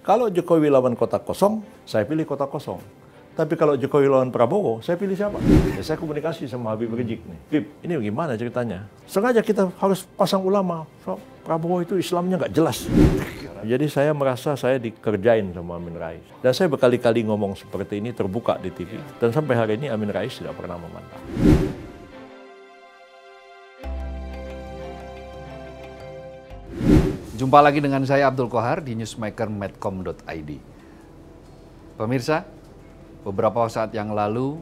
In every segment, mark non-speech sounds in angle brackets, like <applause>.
Kalau Jokowi lawan kota kosong, saya pilih kota kosong. Tapi kalau Jokowi lawan Prabowo, saya pilih siapa? Ya, saya komunikasi sama Habib Rizik nih. Habib, ini gimana ceritanya? Sengaja kita harus pasang ulama. So, Prabowo itu Islamnya nggak jelas. Jadi saya merasa saya dikerjain sama Amin Rais. Dan saya berkali-kali ngomong seperti ini terbuka di TV. Dan sampai hari ini Amin Rais tidak pernah membantah. Jumpa lagi dengan saya Abdul Kohar di newsmaker.medcom.id. Pemirsa, beberapa saat yang lalu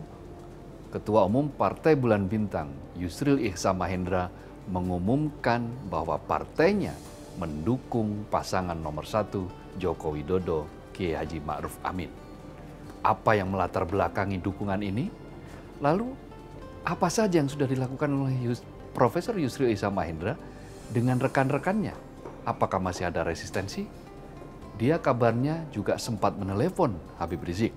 Ketua Umum Partai Bulan Bintang Yusril Ihsa Mahendra mengumumkan bahwa partainya mendukung pasangan nomor satu Joko Widodo Kiai Haji Ma'ruf Amin. Apa yang melatar belakangi dukungan ini? Lalu apa saja yang sudah dilakukan oleh Yus, Profesor Yusril Ihsa Mahendra dengan rekan-rekannya apakah masih ada resistensi? Dia kabarnya juga sempat menelepon Habib Rizik.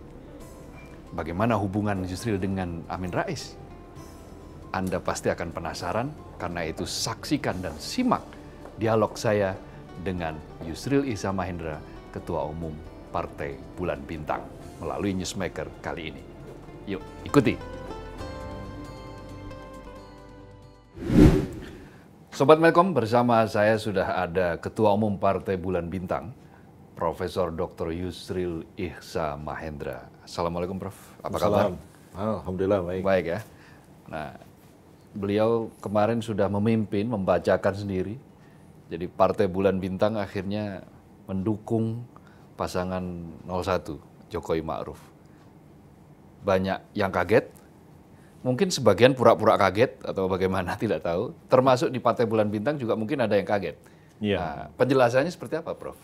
Bagaimana hubungan Yusril dengan Amin Rais? Anda pasti akan penasaran, karena itu saksikan dan simak dialog saya dengan Yusril Ihsan Mahendra, Ketua Umum Partai Bulan Bintang, melalui Newsmaker kali ini. Yuk, ikuti! Sobat Melkom, bersama saya sudah ada Ketua Umum Partai Bulan Bintang, Profesor Dr. Yusril Ihsa Mahendra. Assalamualaikum Prof. Apa kabar? Alhamdulillah baik. Baik ya. Nah, beliau kemarin sudah memimpin, membacakan sendiri. Jadi Partai Bulan Bintang akhirnya mendukung pasangan 01 Jokowi Ma'ruf. Banyak yang kaget, mungkin sebagian pura-pura kaget atau bagaimana <laughs> tidak tahu. Termasuk di Partai Bulan Bintang juga mungkin ada yang kaget. Ya. Nah, penjelasannya seperti apa, Prof?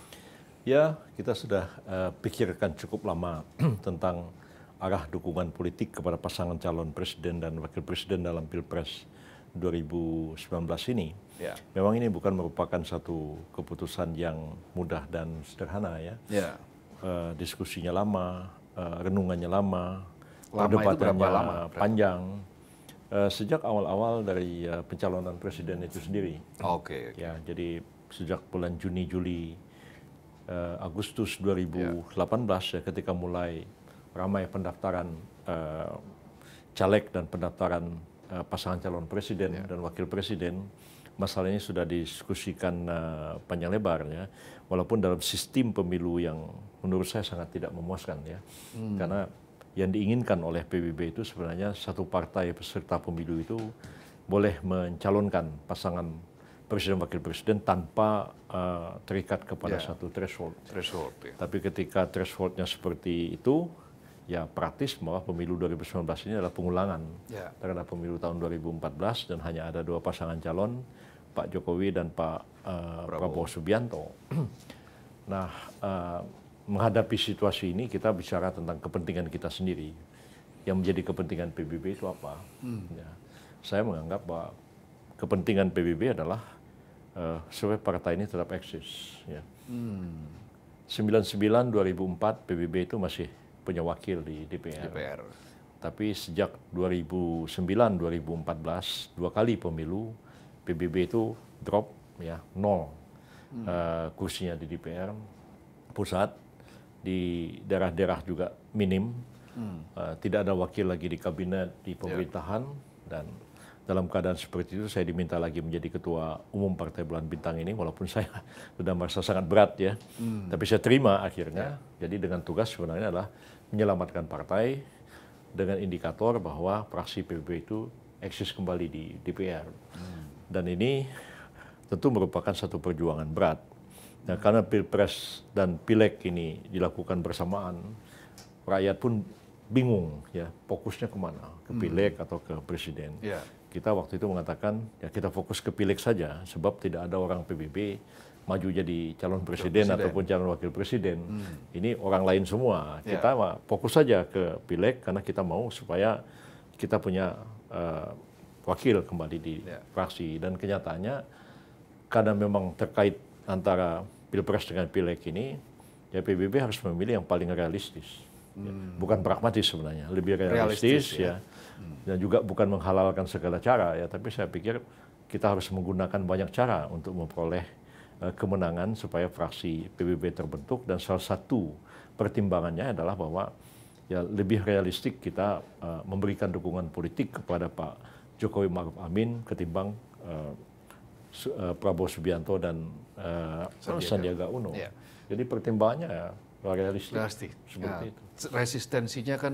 Ya, kita sudah uh, pikirkan cukup lama <clears throat> tentang arah dukungan politik kepada pasangan calon presiden dan wakil presiden dalam Pilpres 2019 ini. Ya. Memang ini bukan merupakan satu keputusan yang mudah dan sederhana ya. ya. Uh, diskusinya lama, uh, renungannya lama, lama berapa ya, lama? Panjang. Uh, sejak awal-awal dari uh, pencalonan presiden itu sendiri. Oke. Okay, okay. Ya, jadi sejak bulan Juni Juli uh, Agustus 2018 yeah. ya ketika mulai ramai pendaftaran uh, caleg dan pendaftaran uh, pasangan calon presiden yeah. dan wakil presiden masalah ini sudah diskusikan uh, panjang lebar ya walaupun dalam sistem pemilu yang menurut saya sangat tidak memuaskan ya hmm. karena yang diinginkan oleh PBB itu sebenarnya satu partai peserta pemilu itu boleh mencalonkan pasangan presiden wakil presiden tanpa uh, terikat kepada yeah. satu threshold. Threshold. Yeah. Tapi ketika thresholdnya seperti itu, ya praktis bahwa pemilu 2019 ini adalah pengulangan yeah. terhadap pemilu tahun 2014 dan hanya ada dua pasangan calon, Pak Jokowi dan Pak uh, Prabowo. Prabowo Subianto. <clears throat> nah. Uh, menghadapi situasi ini kita bicara tentang kepentingan kita sendiri. Yang menjadi kepentingan PBB itu apa? Hmm. Ya, saya menganggap bahwa kepentingan PBB adalah uh, eh, supaya partai ini tetap eksis. Ya. Hmm. 99 2004 PBB itu masih punya wakil di DPR. DPR. Tapi sejak 2009 2014 dua kali pemilu PBB itu drop ya nol hmm. uh, kursinya di DPR pusat di daerah-daerah juga minim, hmm. uh, tidak ada wakil lagi di kabinet di ya. pemerintahan yeah. dan dalam keadaan seperti itu saya diminta lagi menjadi ketua umum Partai Bulan Bintang ini walaupun saya <laughs> sudah merasa sangat berat ya, hmm. tapi saya terima akhirnya. Yeah. Jadi dengan tugas sebenarnya adalah menyelamatkan partai dengan indikator bahwa praksi PBB itu eksis kembali di DPR. Hmm. Dan ini tentu merupakan satu perjuangan berat Nah, karena pilpres dan pileg ini dilakukan bersamaan, rakyat pun bingung ya fokusnya kemana, ke hmm. pileg atau ke presiden. Yeah. Kita waktu itu mengatakan ya kita fokus ke pileg saja, sebab tidak ada orang PBB maju jadi calon presiden, presiden. ataupun calon wakil presiden. Hmm. Ini orang lain semua. Yeah. Kita fokus saja ke pileg karena kita mau supaya kita punya uh, wakil kembali di yeah. fraksi. Dan kenyataannya karena memang terkait antara pilpres dengan pileg ini, ya PBB harus memilih yang paling realistis. Ya, hmm. Bukan pragmatis sebenarnya, lebih realistis, realistis ya. ya. Hmm. hmm. Dan juga bukan menghalalkan segala cara ya, tapi saya pikir kita harus menggunakan banyak cara untuk memperoleh uh, kemenangan supaya fraksi PBB terbentuk dan salah satu pertimbangannya adalah bahwa ya lebih realistik kita uh, memberikan dukungan politik kepada Pak Jokowi Maruf Amin ketimbang uh, uh, Prabowo Subianto dan uh, Sandiaga. Uno. Ya. Jadi pertimbangannya ya, realistik. Pasti. Seperti ya. itu. Resistensinya kan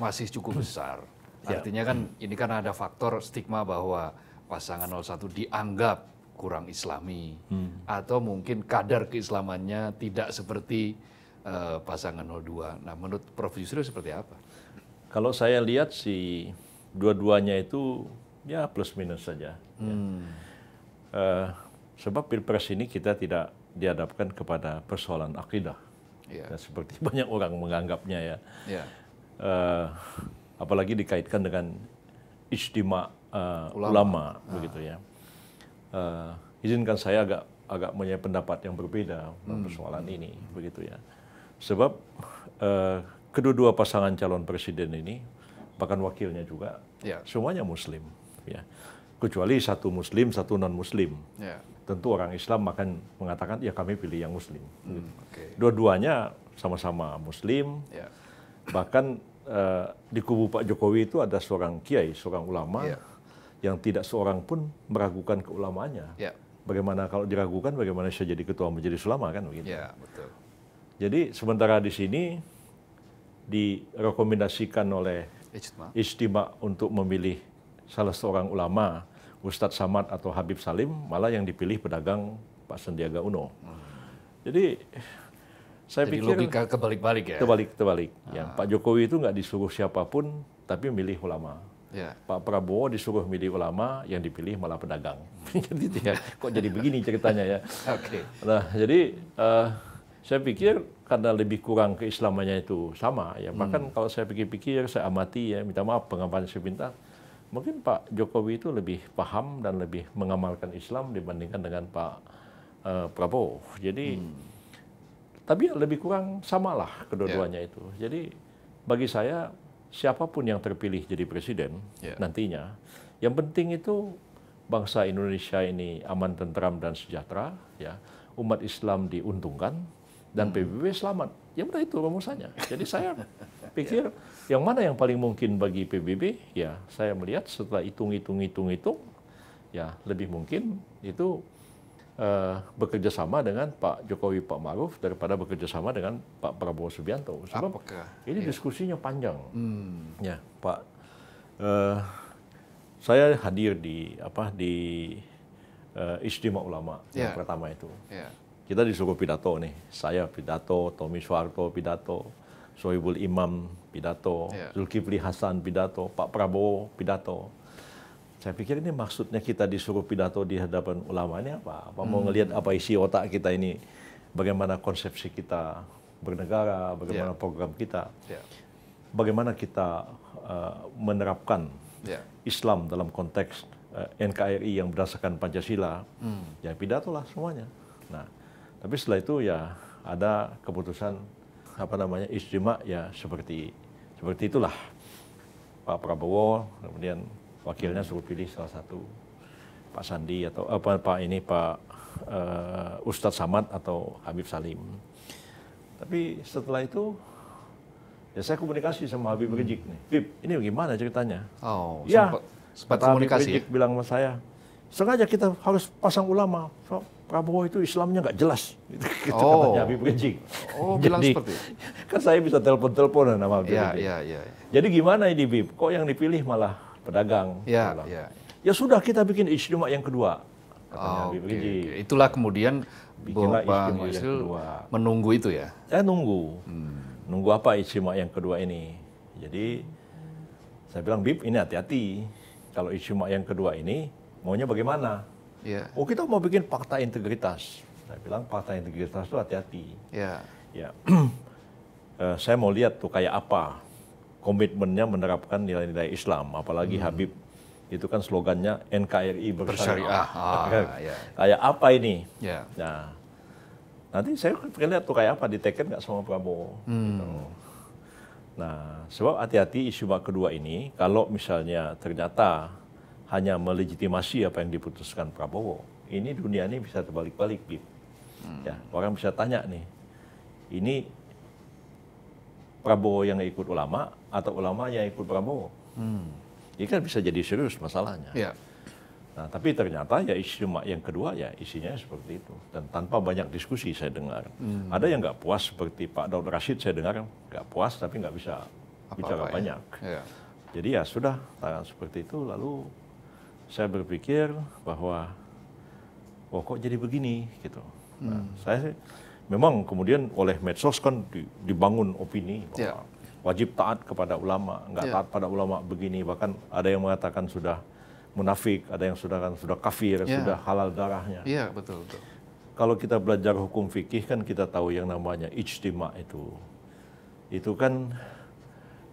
masih cukup besar. Iya. Artinya ya. kan ini kan ada faktor stigma bahwa pasangan 01 dianggap kurang islami hmm. atau mungkin kadar keislamannya tidak seperti uh, pasangan 02. Nah, menurut Prof Yusril seperti apa? Kalau saya lihat si dua-duanya itu ya plus minus saja. Ya. Hmm. Ya uh, sebab pilpres ini kita tidak dihadapkan kepada persoalan akidah. Yeah. dan seperti <laughs> banyak orang menganggapnya ya. Yeah. Iya. Uh, apalagi dikaitkan dengan istimewa uh, eh, ulama, ulama ah. begitu ya. Uh, izinkan saya agak agak punya pendapat yang berbeda hmm. persoalan ini begitu ya. Sebab uh, kedua-dua pasangan calon presiden ini bahkan wakilnya juga yeah. semuanya muslim ya kecuali satu muslim satu non muslim yeah. tentu orang Islam akan mengatakan ya kami pilih yang muslim hmm, gitu. okay. dua-duanya sama-sama muslim yeah. bahkan uh, di kubu Pak Jokowi itu ada seorang kiai seorang ulama yeah. yang tidak seorang pun meragukan keulamanya. yeah. bagaimana kalau diragukan bagaimana saya jadi ketua majelis ulama kan begitu yeah, betul. jadi sementara di sini direkomendasikan oleh istimewa untuk memilih salah seorang ulama Ustadz Samad atau Habib Salim, malah yang dipilih pedagang Pak Sandiaga Uno. Jadi saya Jadi pikir logika kebalik-balik ya. Kebalik-kebalik. Ya, ah. Ya, Pak Jokowi itu nggak disuruh siapapun, tapi milih ulama. Ya. Pak Prabowo disuruh milih ulama, yang dipilih malah pedagang. <laughs> jadi ya, <laughs> kok jadi begini ceritanya ya. Oke. Okay. Nah, jadi uh, saya pikir karena lebih kurang keislamannya itu sama ya. Bahkan hmm. kalau saya pikir-pikir, saya amati ya, minta maaf pengamatan saya minta, mungkin Pak Jokowi itu lebih paham dan lebih mengamalkan Islam dibandingkan dengan Pak uh, Prabowo. Jadi hmm. tapi ya lebih kurang samalah kedua-duanya yeah. itu. Jadi bagi saya siapapun yang terpilih jadi presiden yeah. nantinya, yang penting itu bangsa Indonesia ini aman tentram dan sejahtera, ya umat Islam diuntungkan dan hmm. PBB selamat. Ya udah itu rumusannya. Jadi saya pikir <laughs> yeah yang mana yang paling mungkin bagi PBB? Ya, saya melihat setelah hitung-hitung-hitung-hitung, ya lebih mungkin itu uh, bekerja sama dengan Pak Jokowi, Pak Maruf daripada bekerja sama dengan Pak Prabowo Subianto. Sebab Apakah? ini ya. diskusinya panjang. Hmm. Ya, Pak. Uh, saya hadir di apa di uh, eh, istimewa ulama yeah. yang iya. pertama itu. Yeah. Kita disuruh pidato nih, saya pidato, Tommy Soeharto pidato Soebul Imam pidato, yeah. Zulkifli Hasan pidato, Pak Prabowo pidato. Saya pikir ini maksudnya kita disuruh pidato di hadapan ulama ini apa? Apa hmm. mau ngelihat apa isi otak kita ini? Bagaimana konsepsi kita bernegara, bagaimana yeah. program kita? Yeah. Bagaimana kita uh, menerapkan yeah. Islam dalam konteks uh, eh, NKRI yang berdasarkan Pancasila? Hmm. Ya pidatolah semuanya. Nah, tapi setelah itu ya ada keputusan apa namanya istimewa ya seperti seperti itulah Pak Prabowo kemudian wakilnya suruh pilih salah satu Pak Sandi atau apa Pak ini Pak eh, Ustadz Samad atau Habib Salim. Tapi setelah itu ya saya komunikasi sama Habib hmm. Rizik nih. habib ini gimana ceritanya? Oh, ya, sempat, sempat komunikasi. Habib ya? bilang sama saya, sengaja kita harus pasang ulama. So, Prabowo itu Islamnya nggak jelas. Gitu, <laughs> oh. katanya Habib Rizik. Oh, Jadi, bilang seperti itu. <laughs> Kan saya bisa telepon telepon sama Habib iya, Rizik. Ya, Jadi gimana ini, Bib? Kok yang dipilih malah pedagang? Ya, malah. Gitu ya. sudah, kita bikin ijtima yang kedua. Katanya oh, Habib okay, Rizik. Okay. Itulah kemudian Bikinlah Bang Yusril menunggu itu ya? Saya nunggu. Hmm. Nunggu apa ijtima yang kedua ini? Jadi, saya bilang, Bib, ini hati-hati. Kalau ijtima yang kedua ini, maunya bagaimana? Yeah. Oh kita mau bikin fakta integritas. Saya bilang fakta integritas itu hati-hati. Yeah. Ya. uh, <clears throat> saya mau lihat tuh kayak apa komitmennya menerapkan nilai-nilai Islam, apalagi hmm. Habib itu kan slogannya NKRI bersyariah. <laughs> Ah, kan? yeah. Kayak apa ini? Yeah. Nah, nanti saya pengen lihat tuh kayak apa di diteken nggak sama Prabowo. Hmm. Gitu. Nah, sebab hati-hati isu kedua ini, kalau misalnya ternyata hanya melegitimasi apa yang diputuskan Prabowo. Ini dunia ini bisa terbalik-balik, Bib. Ya, hmm. Ya, orang bisa tanya nih, ini Prabowo yang ikut ulama atau ulama yang ikut Prabowo? Hmm. Ini kan bisa jadi serius masalahnya. Ya. Nah, tapi ternyata ya isu yang kedua ya isinya seperti itu dan tanpa banyak diskusi saya dengar. Hmm. Ada yang nggak puas seperti Pak Daud Rashid saya dengar nggak puas tapi nggak bisa Apa -apa bicara ya? banyak. Ya. Jadi ya sudah tangan seperti itu lalu saya berpikir bahwa oh kok jadi begini gitu. Nah, hmm. Saya memang kemudian oleh medsos kan dibangun opini bahwa yeah. wajib taat kepada ulama, nggak yeah. taat pada ulama begini bahkan ada yang mengatakan sudah munafik, ada yang sudah kan sudah kafir, yeah. sudah halal darahnya. Iya yeah, betul betul. Kalau kita belajar hukum fikih kan kita tahu yang namanya ijtima itu, itu kan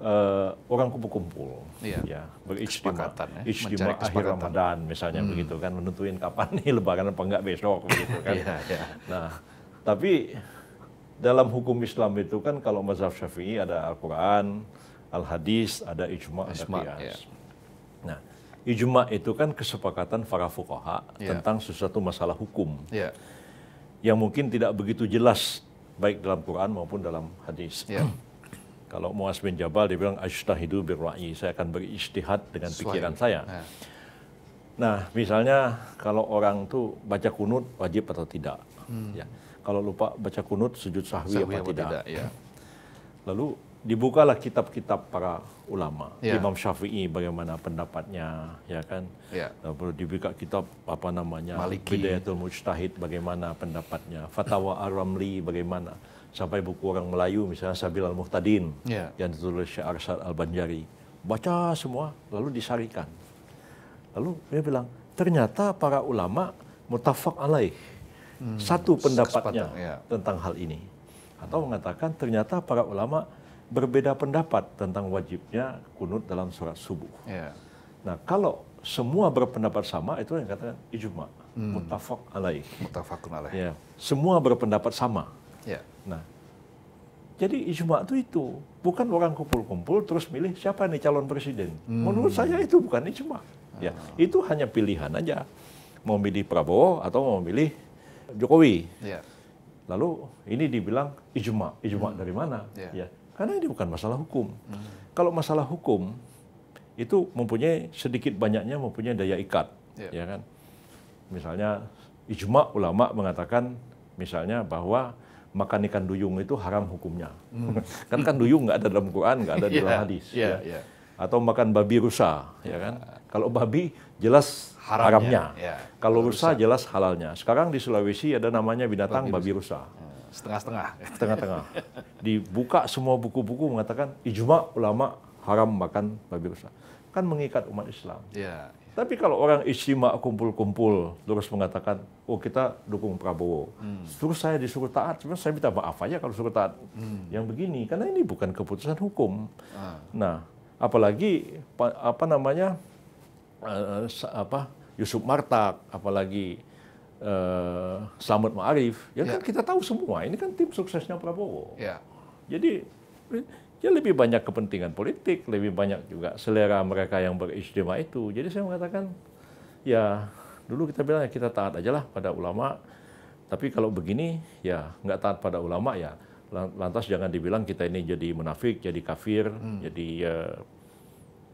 uh, orang kumpul-kumpul, iya. ya berijtima, ya, ijtima akhir Ramadan misalnya hmm. begitu kan, menentuin kapan nih <laughs> Lebaran apa enggak besok begitu kan. iya, iya. Nah, tapi dalam hukum Islam itu kan kalau mazhab Syafi'i ada Al-Qur'an, Al-Hadis, ada ijma, ijma ada qiyas. Iya. Nah, ijma itu kan kesepakatan para fuqaha iya. tentang sesuatu masalah hukum. Iya. Yang mungkin tidak begitu jelas baik dalam Quran maupun dalam hadis. Iya. <clears throat> Kalau Muaz bin Jabal dia bilang ajtahidu birra'i, saya akan berijtihad dengan Suai. pikiran saya. Ya. Nah, misalnya kalau orang tuh baca kunut wajib atau tidak? Hmm. Ya. Kalau lupa baca kunut sujud sahwi, sahwi tidak? tidak ya. Lalu dibukalah kitab-kitab para ulama. Ya. Imam Syafi'i bagaimana pendapatnya, ya kan? Ya. Lalu dibuka kitab apa namanya? Maliki. Bidayatul Mujtahid bagaimana pendapatnya, Fatwa Ar-Ramli bagaimana sampai buku orang Melayu misalnya Sabil Al Muhtadin yeah. yang ditulis Syekh Arsad Al Banjari baca semua lalu disarikan lalu dia bilang ternyata para ulama mutafak alaih hmm, satu pendapatnya yeah. tentang hal ini atau hmm. mengatakan ternyata para ulama berbeda pendapat tentang wajibnya kunut dalam surat subuh yeah. nah kalau semua berpendapat sama itu yang katakan ijma hmm. mutafak alaih mutafakun alaih yeah. semua berpendapat sama yeah Nah, jadi ijma itu itu bukan orang kumpul-kumpul terus milih siapa nih calon presiden. Hmm. Menurut saya itu bukan ijma. Ya, ah. itu hanya pilihan aja. Mau milih Prabowo atau mau milih Jokowi. Yeah. Lalu ini dibilang ijma. Ijma hmm. dari mana? Ya. ya. Karena ini bukan masalah hukum. Hmm. Kalau masalah hukum itu mempunyai sedikit banyaknya mempunyai daya ikat, yeah. ya kan? Misalnya ijma ulama mengatakan misalnya bahwa makan ikan duyung itu haram hukumnya. Hmm. <laughs> kan kan duyung nggak ada dalam Quran, nggak ada yeah, dalam iya, hadis. Yeah, ya. yeah. Atau makan babi rusa, ya kan? Kalau babi jelas haramnya, haramnya. Yeah. kalau rusa, rusa jelas halalnya. Sekarang di Sulawesi ada namanya binatang babi, babi rusa. Iya, setengah-setengah. Setengah-setengah. <laughs> Dibuka semua buku-buku mengatakan ijma ulama haram makan babi rusa. Kan mengikat umat Islam. Yeah. Tapi kalau orang istimewa kumpul-kumpul terus mengatakan, oh kita dukung Prabowo, hmm. terus saya disuruh taat, cuma saya minta maaf aja kalau suruh taat. Hmm. Yang begini, karena ini bukan keputusan hukum. Ah. Nah, apalagi apa namanya, eh, apa Yusuf Martak, apalagi eh, Slamet Ma'arif, ya, ya kan kita tahu semua, ini kan tim suksesnya Prabowo. Ya. Jadi ya lebih banyak kepentingan politik, lebih banyak juga selera mereka yang berijtima itu. Jadi saya mengatakan, ya dulu kita bilang ya, kita taat aja lah pada ulama, tapi kalau begini ya nggak taat pada ulama ya lantas jangan dibilang kita ini jadi munafik, jadi kafir, hmm. jadi uh,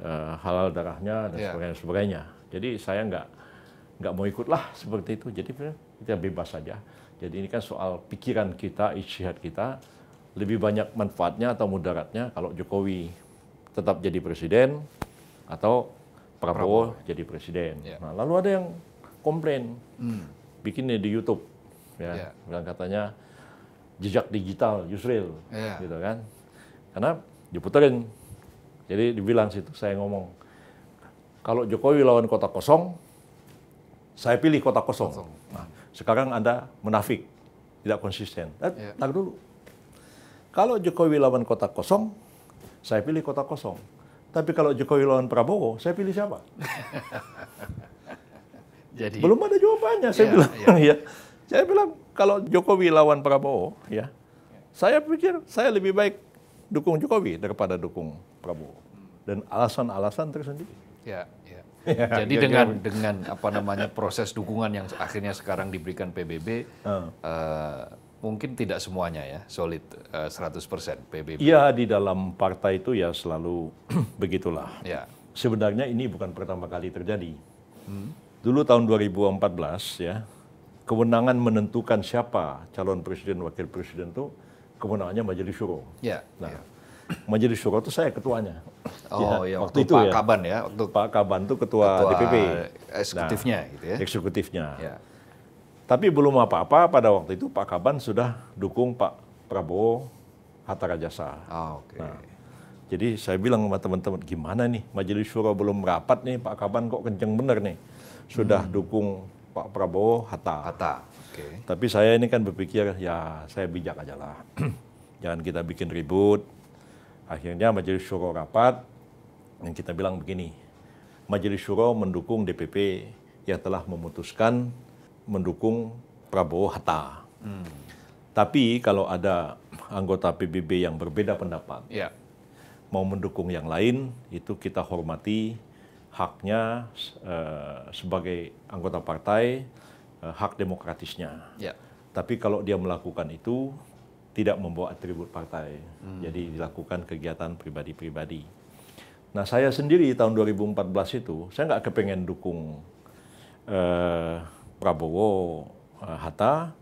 uh, halal darahnya dan yeah. sebagainya, sebagainya. Jadi saya nggak nggak mau ikut lah seperti itu. Jadi ya, kita bebas saja. Jadi ini kan soal pikiran kita, ijtihad kita lebih banyak manfaatnya atau mudaratnya kalau Jokowi tetap jadi presiden atau Prabowo, Prabowo. jadi presiden. Yeah. Nah, lalu ada yang komplain, mm. bikinnya di YouTube, ya, yeah. bilang katanya jejak digital Yusril, yeah. gitu kan? Karena diputerin, jadi dibilang situ saya ngomong kalau Jokowi lawan kota kosong, saya pilih kota kosong. kosong. Nah, sekarang anda menafik, tidak konsisten. Eh, nah, yeah. dulu kalau Jokowi lawan kota kosong, saya pilih kota kosong. Tapi kalau Jokowi lawan Prabowo, saya pilih siapa? <laughs> Jadi belum ada jawabannya. Saya ya, bilang ya. <laughs> ya. Saya bilang kalau Jokowi lawan Prabowo, ya. Saya pikir saya lebih baik dukung Jokowi daripada dukung Prabowo. Dan alasan-alasan tersendiri. Ya, ya. <laughs> ya Jadi ya, dengan ya. dengan apa namanya proses dukungan yang akhirnya sekarang diberikan PBB uh. Ah. Uh, eh, mungkin tidak semuanya ya solid uh, 100% PBB. Iya di dalam partai itu ya selalu <clears throat> begitulah. Ya. Sebenarnya ini bukan pertama kali terjadi. Hmm. Dulu tahun 2014 ya kewenangan menentukan siapa calon presiden wakil presiden itu kewenangannya majelis syuro. Ya. Nah, ya. majelis syuro itu saya ketuanya. Oh ya, ya waktu, waktu itu Pak ya. Kaban ya, waktu Pak Kaban itu ketua, ketua DPP. Nah, eksekutifnya nah, gitu ya. Eksekutifnya. Ya. Tapi belum apa-apa pada waktu itu Pak Kaban sudah dukung Pak Prabowo Hatta Rajasa. Oh, ah, okay. nah, jadi saya bilang sama teman-teman, gimana nih Majelis Syuro belum rapat nih Pak Kaban kok kenceng bener nih. Sudah hmm. dukung Pak Prabowo Hatta. Hatta. Okay. Tapi saya ini kan berpikir ya saya bijak aja lah. <clears throat> Jangan kita bikin ribut. Akhirnya Majelis Syuro rapat yang kita bilang begini. Majelis Syuro mendukung DPP yang telah memutuskan mendukung Prabowo Hatta. Hmm. Tapi kalau ada anggota PBB yang berbeda pendapat, yeah. mau mendukung yang lain, itu kita hormati haknya uh, sebagai anggota partai, uh, hak demokratisnya. Yeah. Tapi kalau dia melakukan itu, tidak membawa atribut partai. Hmm. Jadi dilakukan kegiatan pribadi-pribadi. Nah saya sendiri tahun 2014 itu, saya nggak kepengen dukung uh, Prabowo eh, Hatta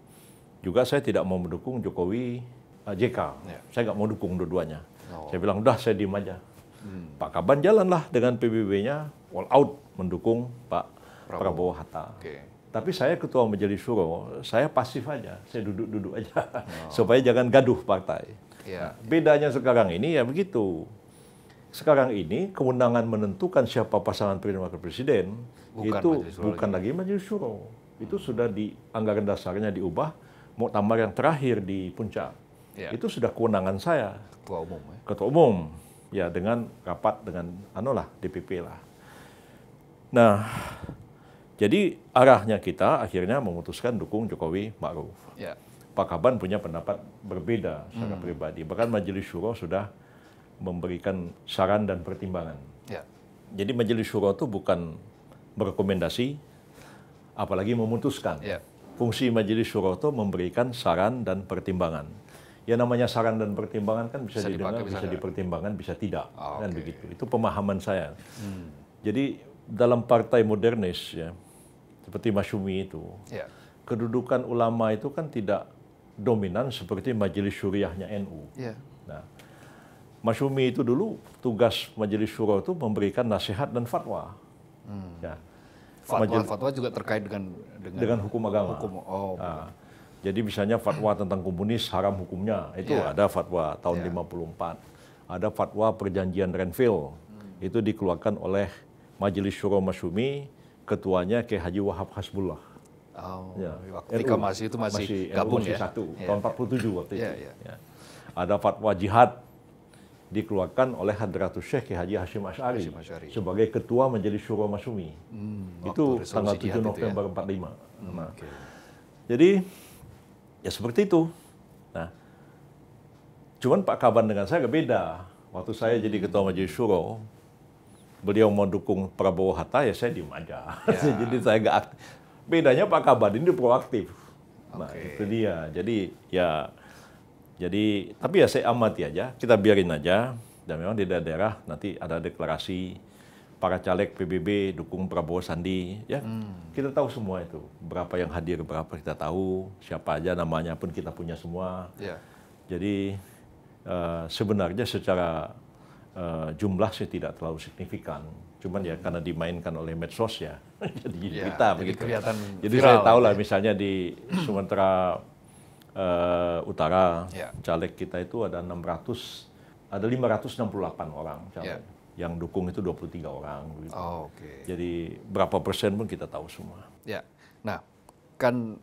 juga saya tidak mau mendukung Jokowi eh, JK. Ya. Saya nggak mau dukung dua-duanya. Oh. Saya bilang udah saya diem aja. Hmm. Pak Kaban jalanlah dengan PBB-nya all out mendukung Pak Prabowo, Prabowo Hatta. Okay. Tapi saya ketua majelis suro, saya pasif aja, saya duduk-duduk aja oh. <laughs> supaya jangan gaduh partai. Ya. Nah, bedanya sekarang ini ya begitu. Sekarang ini kewenangan menentukan siapa pasangan presiden wakil itu bukan lagi majelis suro itu sudah di anggaran dasarnya diubah mau tambah yang terakhir di puncak ya. itu sudah kewenangan saya ketua umum ya. ketua umum ya dengan rapat dengan anu lah DPP lah nah jadi arahnya kita akhirnya memutuskan dukung Jokowi Ma'ruf ya. Pak Kaban punya pendapat berbeda secara hmm. pribadi bahkan Majelis Syuro sudah memberikan saran dan pertimbangan ya. jadi Majelis Syuro itu bukan merekomendasi apalagi memutuskan. Yeah. Fungsi Majelis Syuro itu memberikan saran dan pertimbangan. Ya namanya saran dan pertimbangan kan bisa, bisa didengar, dipakai, bisa, bisa dipertimbangkan, bisa tidak. Oh, kan begitu. Itu pemahaman saya. Hmm. Jadi dalam partai modernis ya, seperti Masyumi itu, yeah. kedudukan ulama itu kan tidak dominan seperti Majelis Syuriahnya NU. Yeah. Nah, Masyumi itu dulu tugas Majelis Syuro itu memberikan nasihat dan fatwa. Hmm. Ya. Fatwa, fatwa juga terkait dengan dengan, dengan hukum agama. Hukum, oh. Nah, jadi misalnya fatwa tentang komunis haram hukumnya itu yeah. ada fatwa tahun yeah. 54. Ada fatwa perjanjian Renville hmm. itu dikeluarkan oleh Majelis Syuro Masumi, ketuanya Kyai Haji Wahab Hasbullah. Oh, ya. ketika masih itu masih, masih gabung masih ya. Satu, ya. tahun 47 waktu itu. Ya, ya. Ya. Ada fatwa jihad dikeluarkan oleh Hadratus Syekh Haji Hashim Ash'ari, sebagai ketua majelis syuro Masumi. Hmm, itu tanggal 7 November itu ya? 45. Hmm, nah, okay. Jadi ya seperti itu. Nah, cuman Pak Kaban dengan saya berbeda. Waktu saya jadi ketua majelis syuro, beliau mau dukung Prabowo Hatta ya saya diem aja. Ya. <laughs> jadi saya nggak aktif. Bedanya Pak Kaban ini proaktif. Nah, okay. itu dia. Jadi ya jadi, tapi ya saya amati aja, kita biarin aja. Dan memang di daerah-daerah nanti ada deklarasi para caleg PBB dukung Prabowo Sandi, ya hmm. kita tahu semua itu berapa yang hadir, berapa kita tahu, siapa aja namanya pun kita punya semua. Yeah. Jadi uh, sebenarnya secara uh, jumlah sih tidak terlalu signifikan, cuman ya karena dimainkan oleh medsos ya, <laughs> jadi ya, kita jadi begitu. Jadi saya tahu lah misalnya di Sumatera uh, Utara yeah. caleg kita itu ada 600 ada 568 orang ya. caleg. Yeah. Yang dukung itu 23 orang. Gitu. Oh, okay. Jadi berapa persen pun kita tahu semua. Ya. Nah, kan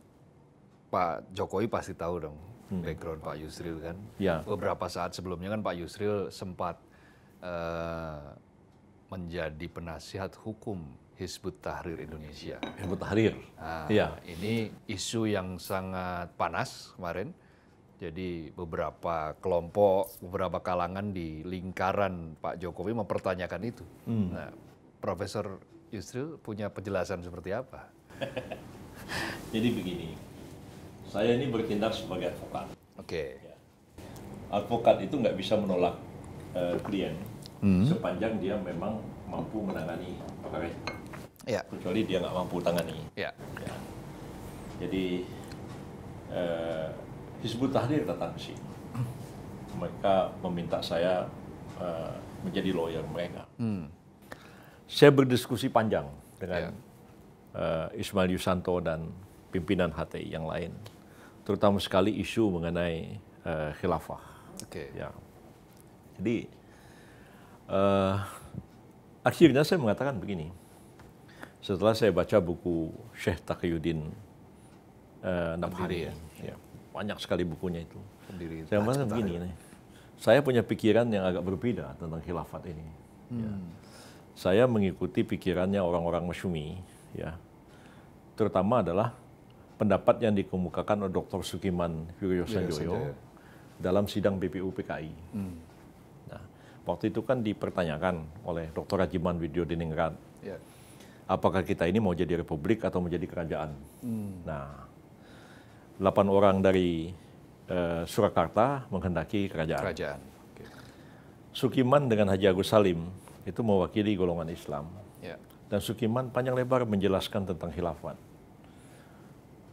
Pak Jokowi pasti tahu dong hmm. background Pak Yusril kan. yeah. Beberapa saat sebelumnya kan Pak Yusril sempat uh, menjadi penasihat hukum Hizbut Tahrir Indonesia. Hizbut Tahrir. Nah, ya. Ini isu yang sangat panas kemarin. Jadi beberapa kelompok, beberapa kalangan di lingkaran Pak Jokowi mempertanyakan itu. Hmm. Nah, Profesor Yusril punya penjelasan seperti apa? <laughs> Jadi begini, saya ini bertindak sebagai advokat. Oke. Okay. Ya. Advokat itu nggak bisa menolak uh, klien hmm. sepanjang dia memang mampu menangani perkara ya. kecuali dia nggak mampu tangani. Ya. Ya. Jadi eh, Hizbut Tahrir datang ke sini. Mereka meminta saya eh, menjadi lawyer mereka. Hmm. Saya berdiskusi panjang dengan ya. eh, Ismail Yusanto dan pimpinan HTI yang lain, terutama sekali isu mengenai eh, khilafah. Okay. Ya. Jadi uh, akhirnya saya mengatakan begini, setelah saya baca buku Syekh Taqiyuddin uh, hari ya. ya. Banyak sekali bukunya itu. Pendiri. Saya merasa begini, nih. saya punya pikiran yang agak berbeda tentang khilafat ini. Ya. Hmm. Ya. Saya mengikuti pikirannya orang-orang masyumi, ya. terutama adalah pendapat yang dikemukakan oleh Dr. Sukiman Wiroyo Sanjoyo dalam sidang BPU PKI. Hmm. Nah, waktu itu kan dipertanyakan oleh Dr. Rajiman Widyo Diningrat. Ya apakah kita ini mau jadi republik atau menjadi kerajaan. Hmm. Nah, delapan orang dari uh, Surakarta menghendaki kerajaan. kerajaan. Okay. Sukiman dengan Haji Agus Salim itu mewakili golongan Islam. Yeah. Dan Sukiman panjang lebar menjelaskan tentang khilafat.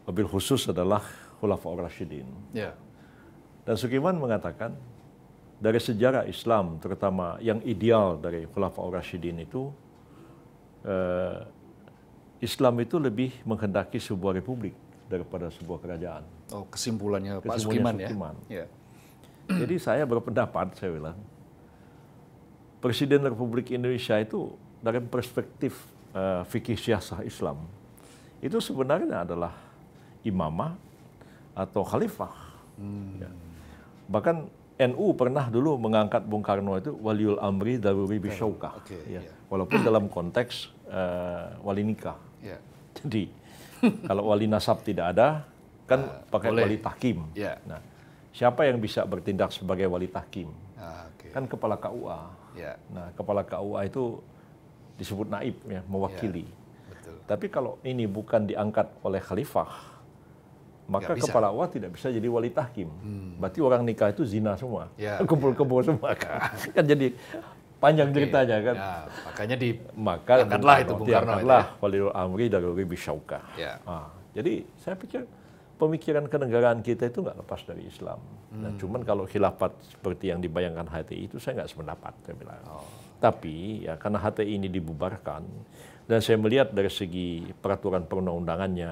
Mobil khusus adalah Khulafa Rashidin. Yeah. Dan Sukiman mengatakan, dari sejarah Islam, terutama yang ideal dari Khulafa Rashidin itu, eh, Islam itu lebih menghendaki sebuah republik daripada sebuah kerajaan. Oh, kesimpulannya, kesimpulannya Pak Sukiman, Sukiman ya. Iya. Jadi saya berpendapat, saya bilang, Presiden Republik Indonesia itu dari perspektif uh, fikih syiasah Islam itu sebenarnya adalah imamah atau khalifah. Hmm. Ya. Bahkan NU pernah dulu mengangkat Bung Karno itu waliul amri daruri bisyaukah. Okay, ya. yeah walaupun dalam konteks uh, wali nikah. Yeah. Jadi kalau wali nasab tidak ada, kan uh, pakai boleh. wali tahkim. Yeah. Nah, siapa yang bisa bertindak sebagai wali tahkim? Uh, ah, okay. Kan kepala KUA. Yeah. Nah, kepala KUA itu disebut naib ya, mewakili. Yeah. Ya, Tapi kalau ini bukan diangkat oleh khalifah, maka kepala wa tidak bisa jadi wali tahkim. Hmm. Berarti orang nikah itu zina semua, kumpul-kumpul ya, <laughs> yeah. Ya. semua kan. <laughs> kan jadi panjang Oke. ceritanya kan. Ya, makanya di maka angkatlah itu Bung Karno. lah ya. Walil Amri Daruri Bisyauka. Ya. Nah, jadi saya pikir pemikiran kenegaraan kita itu nggak lepas dari Islam. Nah, hmm. Nah, cuman kalau khilafat seperti yang dibayangkan HTI itu saya nggak sependapat saya bilang. Oh. Tapi ya karena HTI ini dibubarkan dan saya melihat dari segi peraturan perundang-undangannya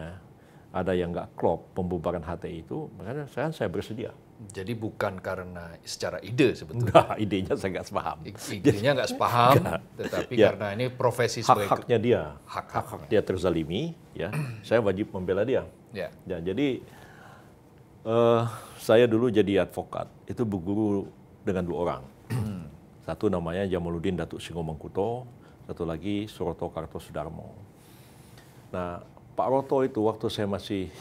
ada yang nggak klop pembubaran HTI itu, makanya saya bersedia. Jadi bukan karena secara ide sebetulnya. Nah, idenya saya nggak sepaham. Idenya nggak sepaham, tetapi ya. karena ini profesi sebagai... Hak-haknya dia. Hak-hak hak dia terzalimi, ya. <clears throat> saya wajib membela dia. Ya. ya jadi, uh, saya dulu jadi advokat, itu berguru dengan dua orang. Hmm. Satu namanya Jamaluddin Datuk Singomangkuto, satu lagi Suroto Kartosudarmo. Nah, Pak Roto itu waktu saya masih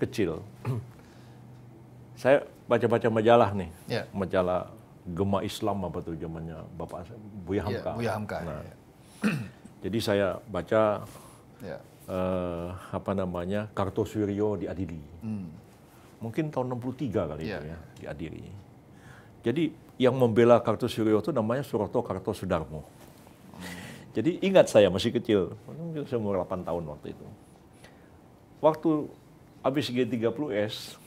kecil, <clears throat> saya baca-baca majalah nih, yeah. majalah Gema Islam apa tuh zamannya Bapak Buya ya, Hamka. Yeah, Buya Hamka. Nah, yeah. Ya, ya. <clears throat> jadi saya baca yeah. uh, apa namanya Kartosuwiryo diadili. Mm. Mungkin tahun 63 kali yeah. itu ya di diadili. Jadi yang membela Kartosuwiryo itu namanya Suroto Kartosudarmo. Hmm. Jadi ingat saya masih kecil, mungkin saya umur 8 tahun waktu itu. Waktu habis G30S,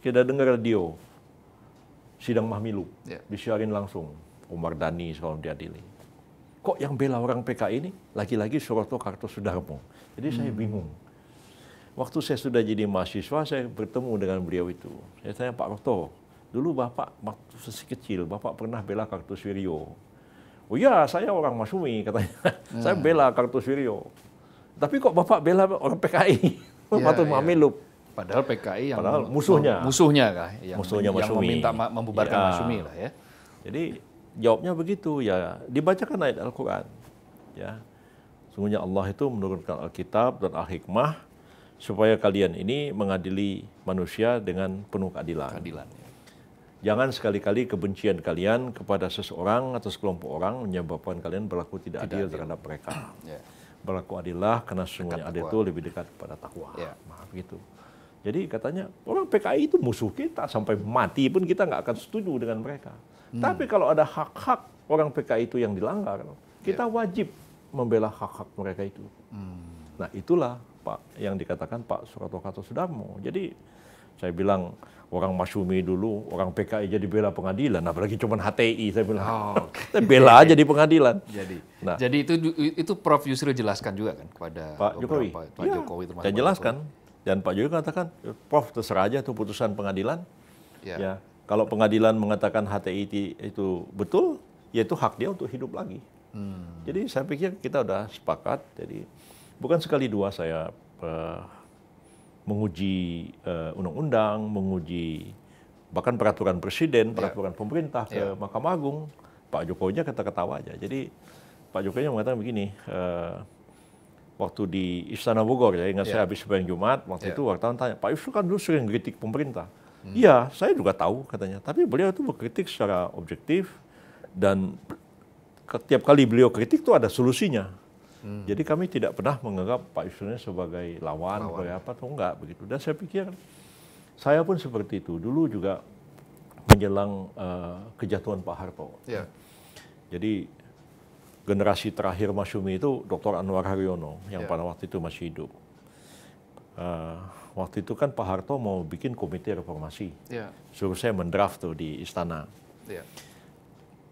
kita dengar radio sidang Mahmilu yeah. disiarin langsung Umar Dani selalu diadili. Kok yang bela orang PKI ini lagi-lagi Suroto Kartosudarmo. Jadi hmm. saya bingung. Waktu saya sudah jadi mahasiswa, saya bertemu dengan beliau itu. Saya tanya Pak Roto, dulu Bapak waktu sesi kecil, Bapak pernah bela Suryo. Oh iya, saya orang Masumi <laughs> katanya. Hmm. saya nah. bela Suryo. Tapi kok Bapak bela orang PKI? <laughs> Yeah, Waktu yeah. Mamilup. Padahal PKI yang Padahal musuhnya musuhnya kah yang, musuhnya yang meminta membubarkan ya. Masumi lah ya. Jadi jawabnya begitu ya dibacakan ayat Al-Qur'an ya. Sungguhnya Allah itu menurunkan Alkitab dan Al-Hikmah supaya kalian ini mengadili manusia dengan penuh keadilan. keadilan ya. Jangan sekali-kali kebencian kalian kepada seseorang atau sekelompok orang menyebabkan kalian berlaku tidak, tidak adil, adil terhadap mereka. ya. Berlaku adillah karena sungguhnya adil itu lebih dekat kepada takwa. Ya. Maaf gitu. Jadi katanya orang PKI itu musuh kita sampai mati pun kita nggak akan setuju dengan mereka. Hmm. Tapi kalau ada hak-hak orang PKI itu yang dilanggar, kita yeah. wajib membela hak-hak mereka itu. Hmm. Nah itulah Pak yang dikatakan Pak Surato Kato Sudarmo. Jadi saya bilang orang Masyumi dulu, orang PKI jadi bela pengadilan, Nah apalagi cuma HTI saya bilang. Oh, <laughs> okay. bela aja di pengadilan. Jadi. Nah, jadi itu itu Prof Yusril jelaskan juga kan kepada Pak Jokowi. Pak ya, Jokowi termasuk. Saya jelaskan. Jokowi dan Pak Jokowi mengatakan, Prof terserah aja tuh putusan pengadilan. Ya. ya. Kalau pengadilan mengatakan HTI itu betul, ya itu hak dia untuk hidup lagi. Hmm. Jadi saya pikir kita sudah sepakat. Jadi bukan sekali dua saya uh, menguji undang eh, undang-undang, menguji bahkan peraturan presiden, ya. peraturan ya. pemerintah ke ya. Mahkamah Agung. Pak Jokowi nya kata ketawa aja. Jadi Pak Jokowi nya mengatakan begini, uh, waktu di Istana Bogor ya, ingat yeah. saya habis sembahyang Jumat, waktu yeah. itu wartawan tanya, Pak Yusuf kan dulu sering kritik pemerintah. Hmm. Iya, hmm. saya juga tahu katanya. Tapi beliau itu berkritik secara objektif dan setiap kali beliau kritik itu ada solusinya. Hmm. Jadi kami tidak pernah menganggap Pak Yusuf sebagai lawan, lawan. atau apa atau enggak begitu. Dan saya pikir saya pun seperti itu. Dulu juga menjelang uh, kejatuhan Pak Harto. Yeah. Jadi generasi terakhir Masyumi itu Dr. Anwar Haryono yang yeah. pada waktu itu masih hidup. Uh, waktu itu kan Pak Harto mau bikin komite reformasi, yeah. suruh saya mendraft tuh di istana. Yeah.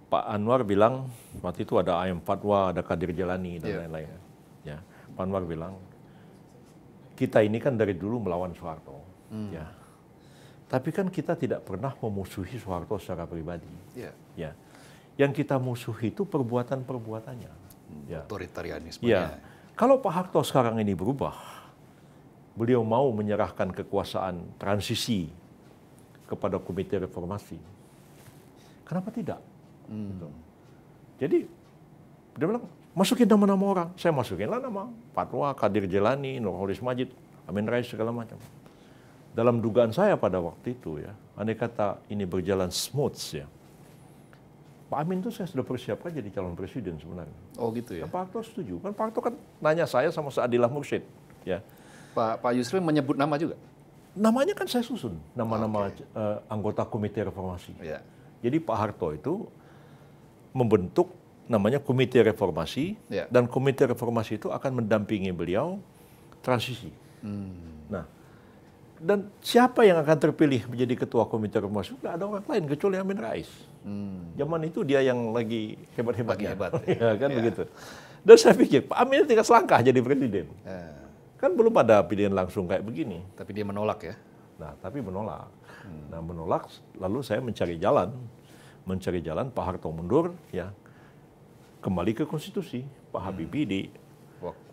Pak Anwar bilang waktu itu ada AM Fatwa, ada Kadir Jalani dan ya. lain-lain. Yeah. Ya, Pak Anwar bilang kita ini kan dari dulu melawan Soeharto, Mm. ya. Tapi kan kita tidak pernah memusuhi Soeharto secara pribadi, yeah. ya, ya. Yang kita musuh itu perbuatan-perbuatannya. Hmm, ya. Otoritarianisme. Ya. Kalau Pak Harto sekarang ini berubah, beliau mau menyerahkan kekuasaan transisi kepada Komite Reformasi. Kenapa tidak? Hmm. Gitu. Jadi dia bilang masukin nama-nama orang. Saya masukinlah nama Fatwa, Kadir Jelani, Nurholis Majid, Amin Rais segala macam. Dalam dugaan saya pada waktu itu ya, andai kata ini berjalan smooth ya, Pak Amin itu saya sudah persiapkan jadi calon presiden sebenarnya. Oh gitu ya. ya Pak Harto setuju. Kan Pak Harto kan nanya saya sama Saadilah Mursyid. Ya. Pak Pak yusri menyebut nama juga. Namanya kan saya susun nama-nama okay. uh, eh, anggota komite reformasi. Ya. Jadi Pak Harto itu membentuk namanya komite reformasi ya. dan komite reformasi itu akan mendampingi beliau transisi. Hmm. Nah, dan siapa yang akan terpilih menjadi ketua komite reformasi? Gak ada orang lain kecuali Amin Rais. Hmm. Zaman itu dia yang lagi hebat-hebatnya. Hebat, ya. <laughs> ya, kan ya. begitu. Dan saya pikir Pak Amin tinggal selangkah jadi presiden. Ya. Kan belum ada pilihan langsung kayak begini. Tapi dia menolak ya. Nah, tapi menolak. Hmm. Nah, menolak lalu saya mencari jalan. Mencari jalan Pak Harto mundur ya. Kembali ke konstitusi. Pak hmm. Habibie di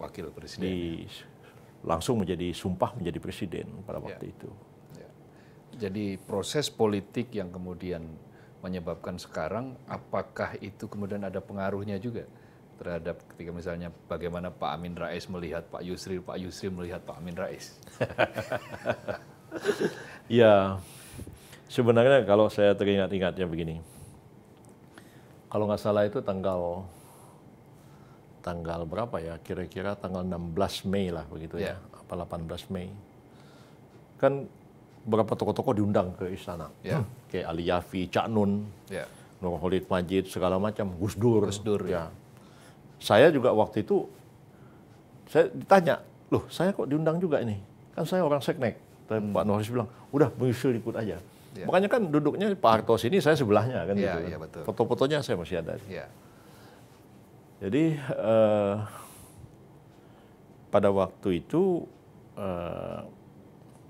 wakil presiden. Di, ya. langsung menjadi sumpah menjadi presiden pada ya. waktu ya. itu. Ya. Jadi proses politik yang kemudian menyebabkan sekarang apakah itu kemudian ada pengaruhnya juga terhadap ketika misalnya bagaimana Pak Amin Rais melihat Pak Yusril, Pak Yusril melihat Pak Amin Rais? <laughs> ya, sebenarnya kalau saya teringat ingatnya begini. Kalau nggak salah itu tanggal tanggal berapa ya? Kira-kira tanggal 16 Mei lah begitu ya. ya. Apa 18 Mei? Kan beberapa tokoh-tokoh diundang ke istana. Yeah. Hmm. Kayak Ali Yafi, Cak Nun, yeah. Nur Khalid Majid, segala macam, Gus Dur. Gus Dur ya. ya. Saya juga waktu itu saya ditanya, "Loh, saya kok diundang juga ini? Kan saya orang Seknek." Dan hmm. Pak Noharis bilang, "Udah, menyusul ikut aja." Yeah. Makanya kan duduknya Pak Harto sini, saya sebelahnya kan yeah, gitu. Yeah, ya, Foto-fotonya saya masih ada. Yeah. Jadi uh, pada waktu itu uh,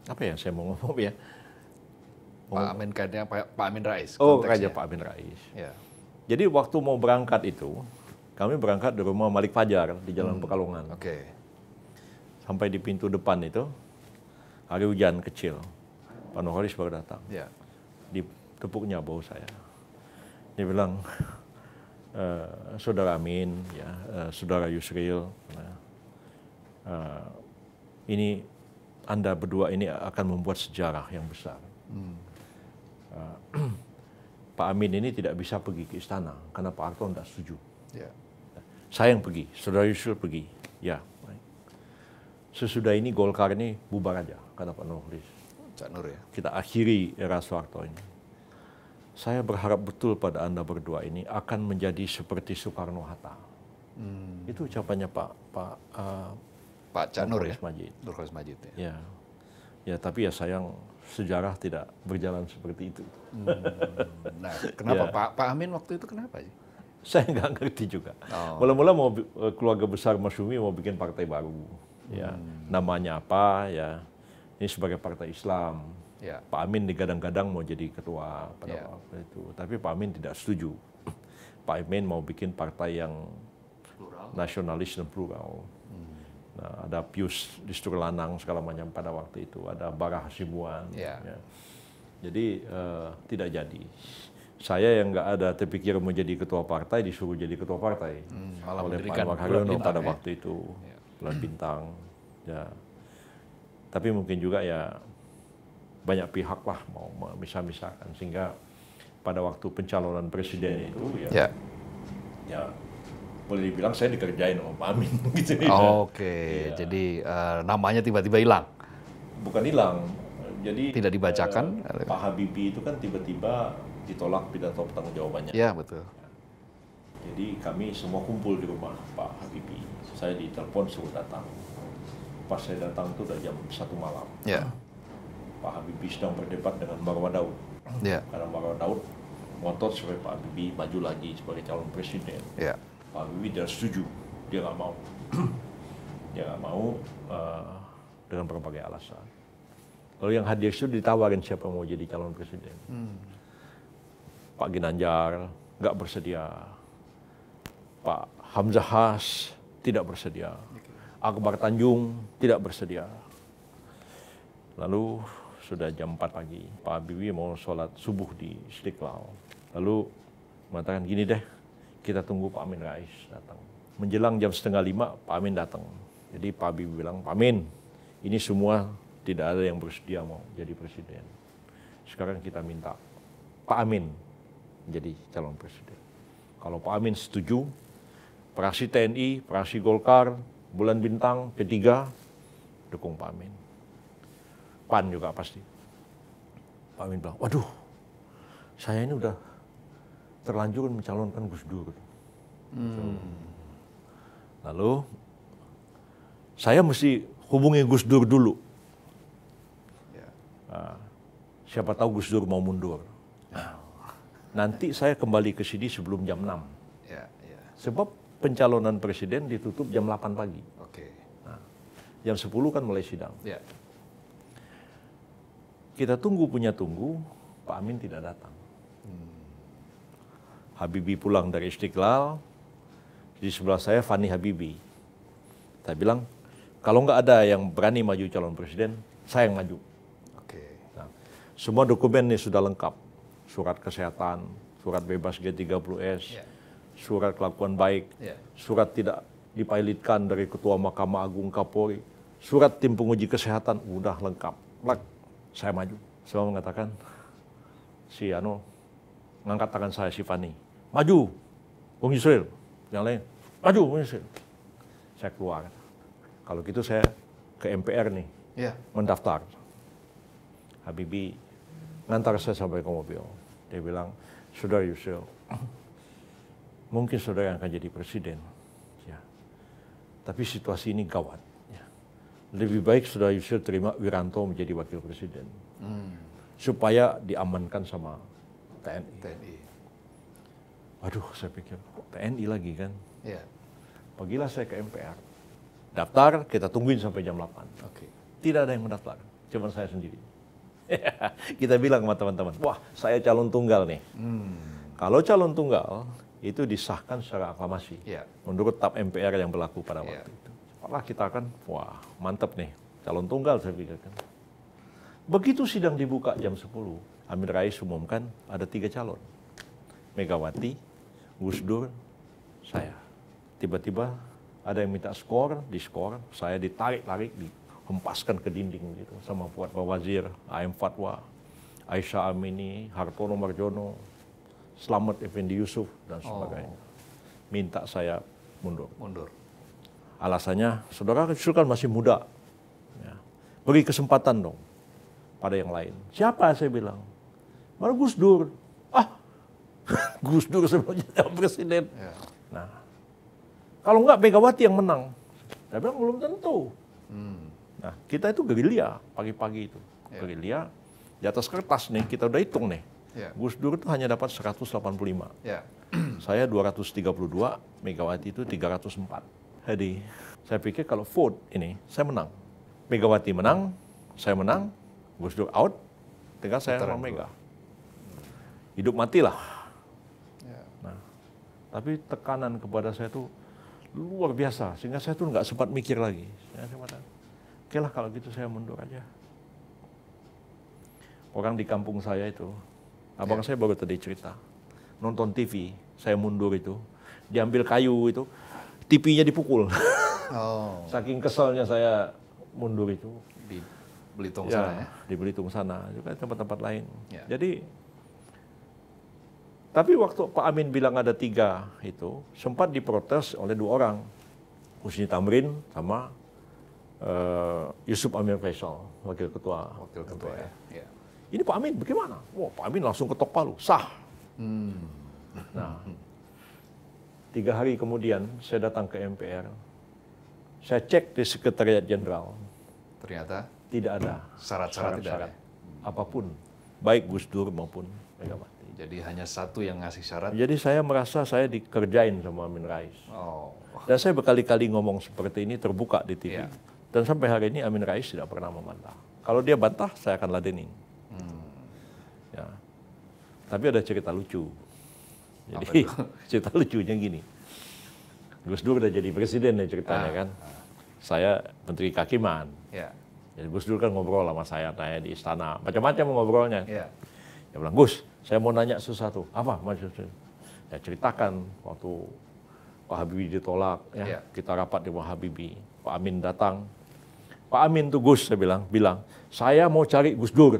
apa ya saya mau ngomong ya? Pak Amin Kandang, Pak, Pak Amin Rais. Oh, aja ya. Pak Amin Rais. Ya. Jadi waktu mau berangkat itu, kami berangkat di rumah Malik Fajar di Jalan hmm. Pekalongan. Oke. Okay. Sampai di pintu depan itu, hari hujan kecil. Pak Nuharis baru datang. Ya. tepuknya bau saya. Dia bilang, <laughs> e, Saudara Amin, ya, eh, Saudara Yusril, ya, eh, ini anda berdua ini akan membuat sejarah yang besar. Hmm. Ah, <clears throat> Pak Amin ini tidak bisa pergi ke istana karena Pak Harto tidak setuju. Yeah. Saya yang pergi, Saudara Yusuf pergi. Ya. Sesudah ini Golkar ini bubar aja karena Pak Nurholis. Cak Nur ya. Kita akhiri era Soeharto ini. Saya berharap betul pada Anda berdua ini akan menjadi seperti Soekarno-Hatta. Hmm. Itu ucapannya Pak Pak uh, Pak Canur Nurholis ya? Majid. Nurholis Majid. Ya. ya. Ya, tapi ya sayang sejarah tidak berjalan seperti itu. Hmm. Nah, kenapa ya. Pak Pak Amin waktu itu kenapa sih? Saya nggak ngerti juga. Oh. Mula-mula mau eh, keluarga besar Mas Umi mau bikin partai baru. Ya, hmm. namanya apa ya? Ini sebagai partai Islam. Ya. Pak Amin digadang-gadang mau jadi ketua pada ya. waktu itu, tapi Pak Amin tidak setuju. <clears throat> Pak Amin mau bikin partai yang plural. nasionalis dan plural. Nah, ada Pius di Lanang segala macam pada waktu itu, ada Barah Hasibuan. Yeah. Ya. Jadi uh, tidak jadi. Saya yang nggak ada terpikir mau jadi ketua partai disuruh jadi ketua partai hmm, malah oleh Pak Anwar Haryono pada ya. waktu itu yeah. bulan bintang. Ya. Tapi mungkin juga ya banyak pihak lah mau misah-misahkan sehingga pada waktu pencalonan presiden itu ya, yeah. ya, ya boleh dibilang saya dikerjain sama Pak Amin <laughs> gitu. Oh, Oke, okay. ya. jadi uh, namanya tiba-tiba hilang. Bukan hilang. Jadi tidak dibacakan. Uh, Pak Habibie itu kan tiba-tiba ditolak pidato pertanggung jawabannya. Iya, betul. Jadi kami semua kumpul di rumah Pak Habibie. Saya ditelepon suruh datang. Pas saya datang itu udah jam satu malam. Ya. Pak Habibie sedang berdebat dengan Marwa Daud. Ya. Karena Marwa Daud ngotot supaya Pak Habibie maju lagi sebagai calon presiden. Ya Pak Habibie tidak setuju, dia nggak mau, <clears throat> dia nggak mau uh, dengan berbagai alasan. Lalu yang hadir itu ditawarin siapa mau jadi calon presiden. Hmm. Pak Ginanjar nggak bersedia, Pak Hamzah Has tidak bersedia, Akbar Tanjung tidak bersedia. Lalu sudah jam 4 pagi, Pak Habibie mau sholat subuh di Stiklau. Lalu mengatakan gini deh, kita tunggu Pak Amin Rais datang. Menjelang jam setengah lima, Pak Amin datang. Jadi Pak Bibi bilang, Pak Amin, ini semua tidak ada yang bersedia mau jadi presiden. Sekarang kita minta Pak Amin jadi calon presiden. Kalau Pak Amin setuju, praksi TNI, praksi Golkar, Bulan Bintang, ketiga, dukung Pak Amin. PAN juga pasti. Pak Amin bilang, waduh, saya ini udah terlanjur mencalonkan Gus Dur. Hmm. Lalu saya mesti hubungi Gus Dur dulu. Nah, siapa tahu Gus Dur mau mundur. Ya. Nanti saya kembali ke sini sebelum jam 6. Ya, Sebab pencalonan presiden ditutup jam 8 pagi. Oke. Nah, jam 10 kan mulai sidang. Kita tunggu punya tunggu, Pak Amin tidak datang. Habibi pulang dari Istiqlal, di sebelah saya Fani Habibi. Saya bilang, kalau nggak ada yang berani maju calon presiden, saya yang maju. Oke. Nah, semua dokumen ini sudah lengkap. Surat kesehatan, surat bebas G30S, yeah. surat kelakuan baik, yeah. surat tidak dipailitkan dari Ketua Mahkamah Agung Kapolri, surat tim penguji kesehatan, udah lengkap. Lek, saya maju. Semua mengatakan, si Ano, ngangkat tangan saya si Fani maju Bung Yusril. Yang lain, maju Bung Yusril. Saya keluar. Kalau gitu saya ke MPR nih, ya. mendaftar. Habibi ngantar saya sampai ke mobil. Dia bilang, Saudara Yusril, mungkin saudara yang akan jadi presiden. Ya. Tapi situasi ini gawat. Ya. Lebih baik saudara Yusril terima Wiranto menjadi wakil presiden. Hmm. Supaya diamankan sama TNI. TNI. Aduh, saya pikir kok TNI lagi kan? Iya. Pergilah saya ke MPR. Daftar, kita tungguin sampai jam 8. Tidak ada yang mendaftar, cuma saya sendiri. <laughs> kita bilang sama teman-teman, wah saya calon tunggal nih. Hmm. Kalau calon tunggal, itu disahkan secara aklamasi. Yeah. Menurut tap MPR yang berlaku pada iya. waktu itu. Malah kita kan, wah mantep nih, calon tunggal saya pikir kan. Begitu sidang dibuka jam 10, Amin Rais umumkan ada tiga calon. Megawati, Gus Dur, saya. Tiba-tiba ada yang minta skor, di skor, saya ditarik-tarik, dihempaskan ke dinding gitu sama Fuad Wazir, AM Fatwa, Aisyah Amini, Hartono Marjono, Slamet Effendi Yusuf, dan oh. sebagainya. Oh. Minta saya mundur. Mundur. Alasannya, saudara justru kan masih muda. Ya. Beri kesempatan dong pada yang lain. Siapa saya bilang? Baru Gus Dur. <laughs> Gus Dur sebelum jadi presiden. Ya. Nah, kalau enggak Megawati yang menang, saya bilang belum tentu. Hmm. Nah, kita itu gerilya pagi-pagi itu. Ya. Gerilya di atas kertas nih, kita udah hitung nih. Ya. Gus Dur itu hanya dapat 185. Ya. saya 232, Megawati itu 304. Jadi, saya pikir kalau vote ini, saya menang. Megawati menang, saya menang, Gus Dur out, tinggal saya sama Mega. Hidup matilah tapi tekanan kepada saya itu luar biasa, sehingga saya tuh nggak sempat mikir lagi. Saya oke lah kalau gitu saya mundur aja. Orang di kampung saya itu, abang saya baru tadi cerita, nonton TV, saya mundur itu, diambil kayu itu, TV-nya dipukul. <laughs> Oh. Saking keselnya saya mundur itu. Di Belitung ya, sana ya? Di Belitung sana, juga tempat-tempat lain. Ya. Jadi tapi waktu Pak Amin bilang ada tiga itu, sempat diprotes oleh dua orang. Husni Tamrin sama uh, Yusuf Amir Faisal, Wakil Ketua. Wakil Ketua, ya. ya. ya. Ini Pak Amin bagaimana? Wah, Pak Amin langsung ketok palu, sah. Hmm. Nah, tiga hari kemudian saya datang ke MPR. Saya cek di Sekretariat Jenderal. Ternyata? Tidak ada. Syarat-syarat tidak Apapun, baik Gus Dur maupun Megawati. Jadi hanya satu yang ngasih syarat. Jadi saya merasa saya dikerjain sama Amin Rais. Oh. Dan saya berkali-kali ngomong seperti ini terbuka di TV. Ya. Dan sampai hari ini Amin Rais tidak pernah membantah. Kalau dia bantah, saya akan ladenin. Hmm. Ya. Tapi ada cerita lucu. Jadi <laughs> cerita lucunya gini. Gus Dur udah jadi presiden ya ceritanya ah. kan. Saya Menteri Kakiman. Ya. Jadi Gus Dur kan ngobrol sama saya, tanya di istana. Macam-macam ngobrolnya. Ya. Dia bilang, Gus, saya mau nanya sesuatu. Apa maksudnya? Ya ceritakan waktu Pak Habibie ditolak, ya, ya. kita rapat di Pak Habibie. Pak Amin datang. Pak Amin tuh Gus, saya bilang, bilang, saya mau cari Gus Dur.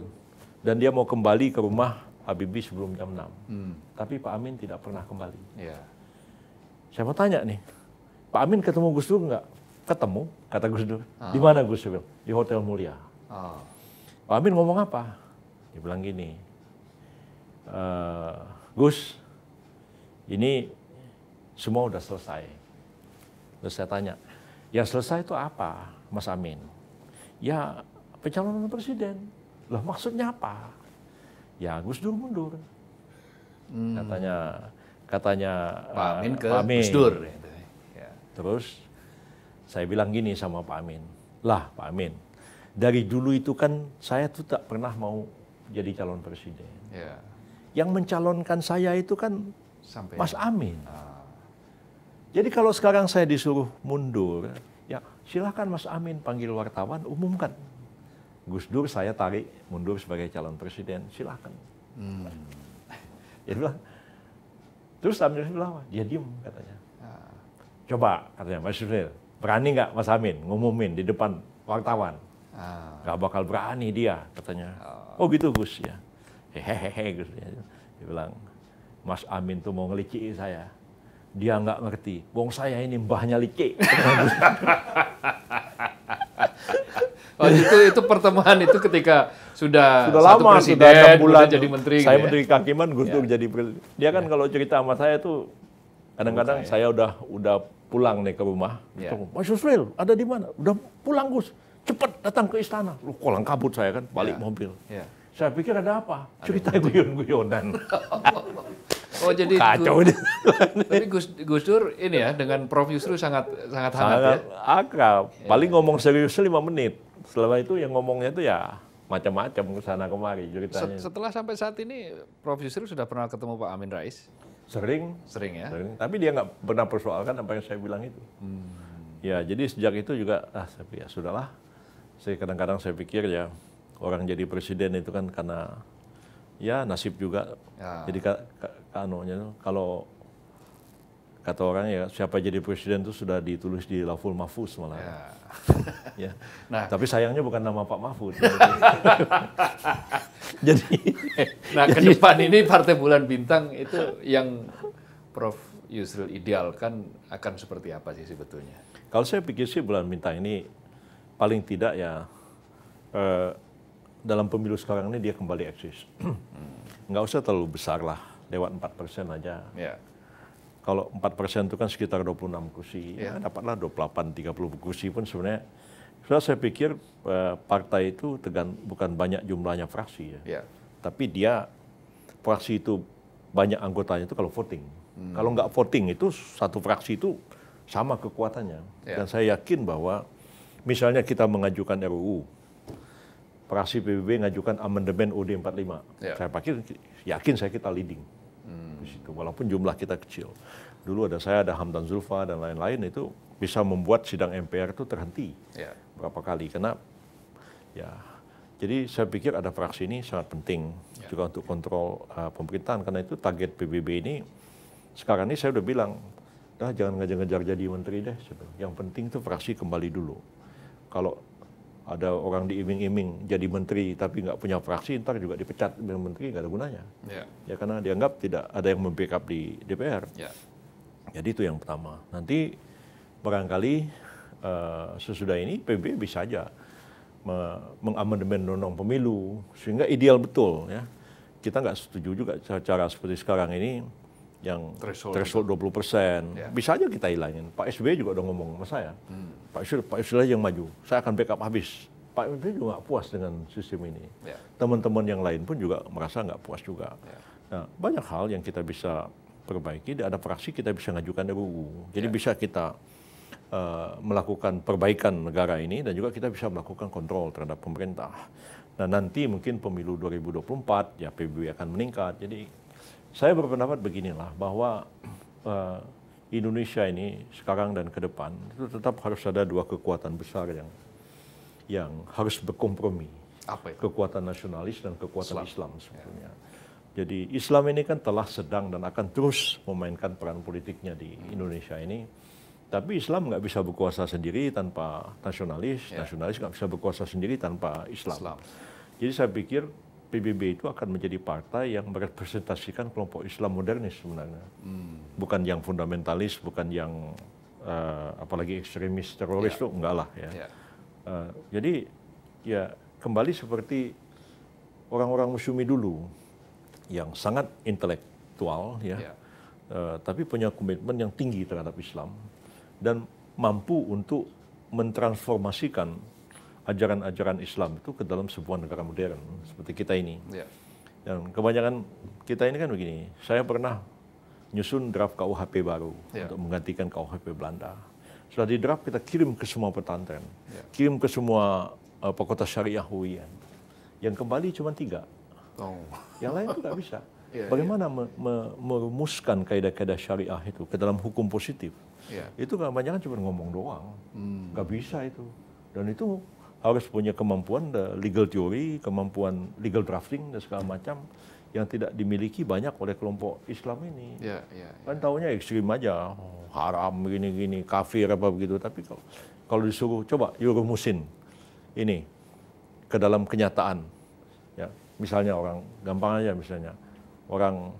Dan dia mau kembali ke rumah Habibie sebelum jam 6. Hmm. Tapi Pak Amin tidak pernah kembali. Ya. Saya mau tanya nih, Pak Amin ketemu Gus Dur nggak? Ketemu, kata Gus Dur. Ah. Di mana Gus Dur? Di Hotel Mulia. Ah. Pak Amin ngomong apa? Dia bilang gini, uh, Gus, ini semua udah selesai. Terus saya tanya, ya selesai itu apa, Mas Amin? Ya pencalonan presiden. Loh maksudnya apa? Ya Gus Dur mundur. Hmm. Katanya katanya Pak eh, Amin ke Pak Amin. Gus Dur. Gitu. Ya. Terus saya bilang gini sama Pak Amin, lah Pak Amin, dari dulu itu kan saya tuh tak pernah mau jadi calon presiden. Yeah. Yang mencalonkan saya itu kan Sampai Mas Amin. Ah. Jadi kalau sekarang saya disuruh mundur, ya silahkan Mas Amin panggil wartawan, umumkan. Gus Dur saya tarik mundur sebagai calon presiden, silahkan. Hmm. Dia bilang, terus Amin bilang, dia diem katanya. Ah. Coba katanya Mas Yusril, berani nggak Mas Amin ngumumin di depan wartawan? Ah. Gak bakal berani dia katanya. Oh, oh gitu Gus ya hehehe gitu ya. Dia bilang, Mas Amin tuh mau ngeliciin saya. Dia nggak ngerti, wong saya ini mbahnya licik. <laughs> oh, itu itu pertemuan itu ketika sudah, sudah satu lama, presiden, sudah enam bulan jadi menteri. Saya gitu ya? menteri kakiman, Gus Dur ya. jadi dia kan ya. kalau cerita sama saya tuh kadang-kadang saya udah udah pulang nih ke rumah. Ya. Mas Yusril, ada di mana? Udah pulang Gus, cepet datang ke istana. Lu kolang kabut saya kan, balik ya. mobil. Ya saya pikir ada apa? Cerita guyon-guyonan. Oh jadi kacau ini. Tapi Gus, Gus Dur ini ya dengan Prof Yusril sangat sangat hangat sangat ya. Akrab. Iya. Paling ngomong serius lima menit. Setelah itu yang ngomongnya itu ya macam-macam ke sana kemari ceritanya. Setelah sampai saat ini Prof Yusril sudah pernah ketemu Pak Amin Rais? Sering. Sering ya. Sering. Tapi dia nggak pernah persoalkan apa yang saya bilang itu. Hmm. Ya jadi sejak itu juga ah saya ya sudahlah. Saya kadang-kadang saya pikir ya orang jadi presiden itu kan karena ya nasib juga. Ya. Jadi ka, ka, anunya kalau kata orang ya siapa jadi presiden itu sudah ditulis di laful mahfuz malah. Ya. <laughs> ya. <laughs> Nah, tapi sayangnya bukan nama Pak Mahfud. <laughs> jadi nah ke depan ini partai bulan bintang itu yang Prof Yusril idealkan akan seperti apa sih sebetulnya? Kalau saya pikir sih bulan bintang ini paling tidak ya eh, dalam pemilu sekarang ini dia kembali eksis. <clears throat> Nggak usah terlalu besar lah, lewat 4 persen aja. Ya. Kalau 4 persen itu kan sekitar 26 kursi, ya. ya dapatlah 28-30 kursi pun sebenarnya. Sebenarnya saya pikir eh, partai itu tegan, bukan banyak jumlahnya fraksi ya. ya. Tapi dia, fraksi itu banyak anggotanya itu kalau voting. Hmm. Kalau nggak voting itu satu fraksi itu sama kekuatannya. Ya. Dan saya yakin bahwa misalnya kita mengajukan RUU, praksi PBB ngajukan amandemen UD 45. Ya. Saya pikir yakin saya kita leading hmm. di situ, walaupun jumlah kita kecil. Dulu ada saya, ada Hamdan Zulfa dan lain-lain itu bisa membuat sidang MPR itu terhenti ya. berapa kali karena ya jadi saya pikir ada fraksi ini sangat penting ya. juga untuk kontrol uh, pemerintahan karena itu target PBB ini sekarang ini saya udah bilang dah jangan ngejar-ngejar jadi menteri deh. Yang penting itu fraksi kembali dulu. Kalau ada orang diiming-iming jadi menteri tapi nggak punya fraksi ntar juga dipecat menjadi menteri nggak ada gunanya yeah. ya karena dianggap tidak ada yang membackup di DPR yeah. jadi itu yang pertama nanti barangkali uh, sesudah ini PB bisa aja me mengamandemen undang pemilu sehingga ideal betul ya kita nggak setuju juga cara, cara seperti sekarang ini yang threshold, threshold 20 persen. Yeah. Bisa aja kita hilangin. Pak SBY juga udah ngomong sama saya. Hmm. Pak SBY Pak SBY yang maju. Saya akan backup habis. Pak SBY juga nggak puas dengan sistem ini. Ya. Teman-teman yeah. yang lain pun juga merasa nggak puas juga. Yeah. Nah, banyak hal yang kita bisa perbaiki. Ada fraksi kita bisa ngajukan RUU. Jadi yeah. bisa kita uh, melakukan perbaikan negara ini dan juga kita bisa melakukan kontrol terhadap pemerintah. Nah nanti mungkin pemilu 2024 ya PBB akan meningkat. Jadi saya berpendapat beginilah bahwa uh, Indonesia ini sekarang dan ke depan itu tetap harus ada dua kekuatan besar yang yang harus berkompromi. Apa itu? Kekuatan nasionalis dan kekuatan Islam, Islam sebetulnya. Ya. Jadi Islam ini kan telah sedang dan akan terus memainkan peran politiknya di hmm. Indonesia ini. Tapi Islam nggak bisa berkuasa sendiri tanpa nasionalis, yeah. nasionalis nggak bisa berkuasa sendiri tanpa Islam. Islam. Jadi saya pikir PBB itu akan menjadi partai yang merepresentasikan kelompok Islam modernis sebenarnya. Hmm. Bukan yang fundamentalis, bukan yang uh, apalagi ekstremis, teroris yeah. itu enggak lah ya. Yeah. Ya. Uh, jadi ya kembali seperti orang-orang Muslimi dulu yang sangat intelektual ya. Yeah. Ya. Uh, tapi punya komitmen yang tinggi terhadap Islam dan mampu untuk mentransformasikan ajaran-ajaran Islam itu ke dalam sebuah negara modern hmm, seperti kita ini. Yeah. Dan kebanyakan kita ini kan begini, saya pernah nyusun draft KUHP baru yeah. untuk menggantikan KUHP Belanda. Setelah di draft kita kirim ke semua pesantren, yeah. kirim ke semua uh, eh, pekota syariah Huian. Yang kembali cuma tiga. Oh. Yang lain itu nggak bisa. <laughs> Yeah, ya. Bagaimana yeah. Me me merumuskan kaidah-kaidah syariah itu ke dalam hukum positif? Yeah. Itu kebanyakan cuma ngomong doang, hmm. nggak hmm. bisa itu. Dan itu harus punya kemampuan eh, legal theory, kemampuan legal drafting dan segala macam yang tidak dimiliki banyak oleh kelompok Islam ini. Ya, ya, ya. Kan tahunya ekstrim aja, haram gini-gini, kafir apa begitu. Tapi kalau, kalau disuruh coba Euromusin ini ke dalam kenyataan, ya misalnya orang gampang aja misalnya orang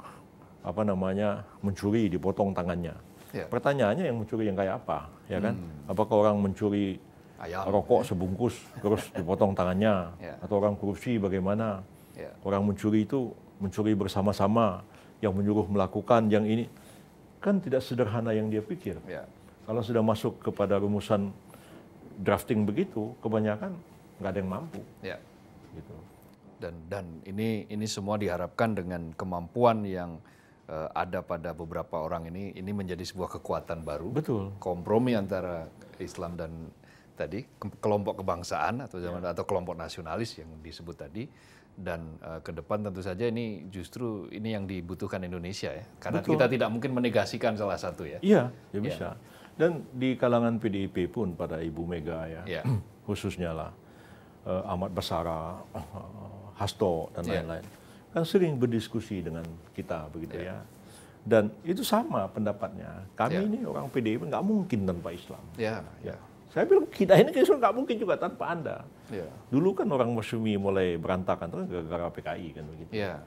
apa namanya mencuri dipotong tangannya. Ya. Pertanyaannya yang mencuri yang kayak apa, ya kan? Hmm. Apakah orang mencuri Ayam. rokok sebungkus terus dipotong tangannya yeah. atau orang korupsi bagaimana yeah. orang mencuri itu mencuri bersama-sama yang menyuruh melakukan yang ini kan tidak sederhana yang dia pikir yeah. kalau sudah masuk kepada rumusan drafting begitu kebanyakan nggak ada yang mampu yeah. gitu dan dan ini ini semua diharapkan dengan kemampuan yang uh, ada pada beberapa orang ini ini menjadi sebuah kekuatan baru betul kompromi antara Islam dan tadi kelompok kebangsaan atau zaman ya. atau kelompok nasionalis yang disebut tadi dan uh, ke depan tentu saja ini justru ini yang dibutuhkan Indonesia ya karena Betul. kita tidak mungkin menegasikan salah satu ya. Iya, ya, ya. bisa. Ya. Dan di kalangan PDIP pun pada Ibu Mega ya, ya. <clears throat> khususnya lah uh, Ahmad Basara, uh, Hasto dan ya. lain-lain ya. kan sering berdiskusi dengan kita begitu ya. ya dan itu sama pendapatnya. Kami ya. ini orang PDIP nggak mungkin tanpa Islam. ya ya. ya. Saya bilang kita ini Kristus nggak mungkin juga tanpa Anda. Yeah. Dulu kan orang Masyumi mulai berantakan terus gara-gara PKI kan begitu. Yeah.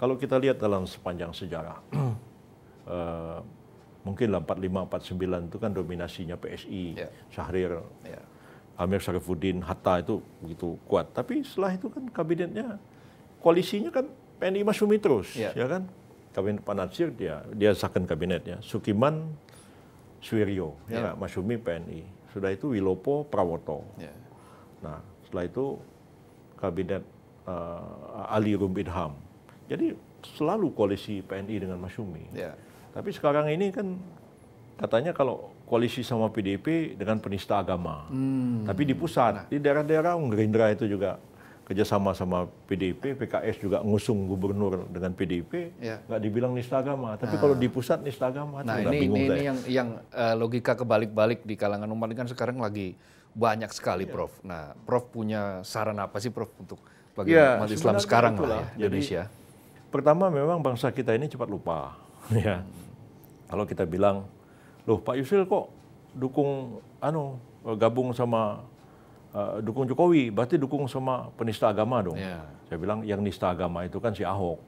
Kalau kita lihat dalam sepanjang sejarah, uh, <clears throat> mungkin 45 49 itu kan dominasinya PSI, yeah. Syahrir, yeah. Amir Syarifuddin, Hatta itu begitu kuat. Tapi setelah itu kan kabinetnya koalisinya kan PNI Masyumi terus, yeah. ya kan? Kabinet Panasir dia dia sahkan kabinetnya. Sukiman Suwiryo, yeah. ya iya. Masyumi PNI. Sudah itu Wilopo Prawoto. Yeah. Nah, setelah itu kabinet uh, Ali Rumbidham. Jadi selalu koalisi PNI dengan Masyumi. Yeah. Tapi sekarang ini kan katanya kalau koalisi sama PDIP dengan penista agama. Hmm. Tapi di pusat, nah. di daerah-daerah Gerindra itu juga kerjasama sama PDIP, PKS juga ngusung gubernur dengan PDIP, ya. nggak dibilang nista agama. Tapi nah. kalau di pusat nista agama, nah ini ini, ini yang yang uh, logika kebalik-balik di kalangan umat ini kan sekarang lagi banyak sekali, ya. Prof. Nah, Prof punya saran apa sih, Prof, untuk bagi ya, umat Islam sekarang lah ya, Indonesia? Jadi, pertama memang bangsa kita ini cepat lupa, <laughs> ya. Hmm. Kalau kita bilang, loh Pak Yusril kok dukung, anu gabung sama Eh, dukung Jokowi, berarti dukung sama penista agama dong. Yeah. Saya bilang yang nista agama itu kan si Ahok.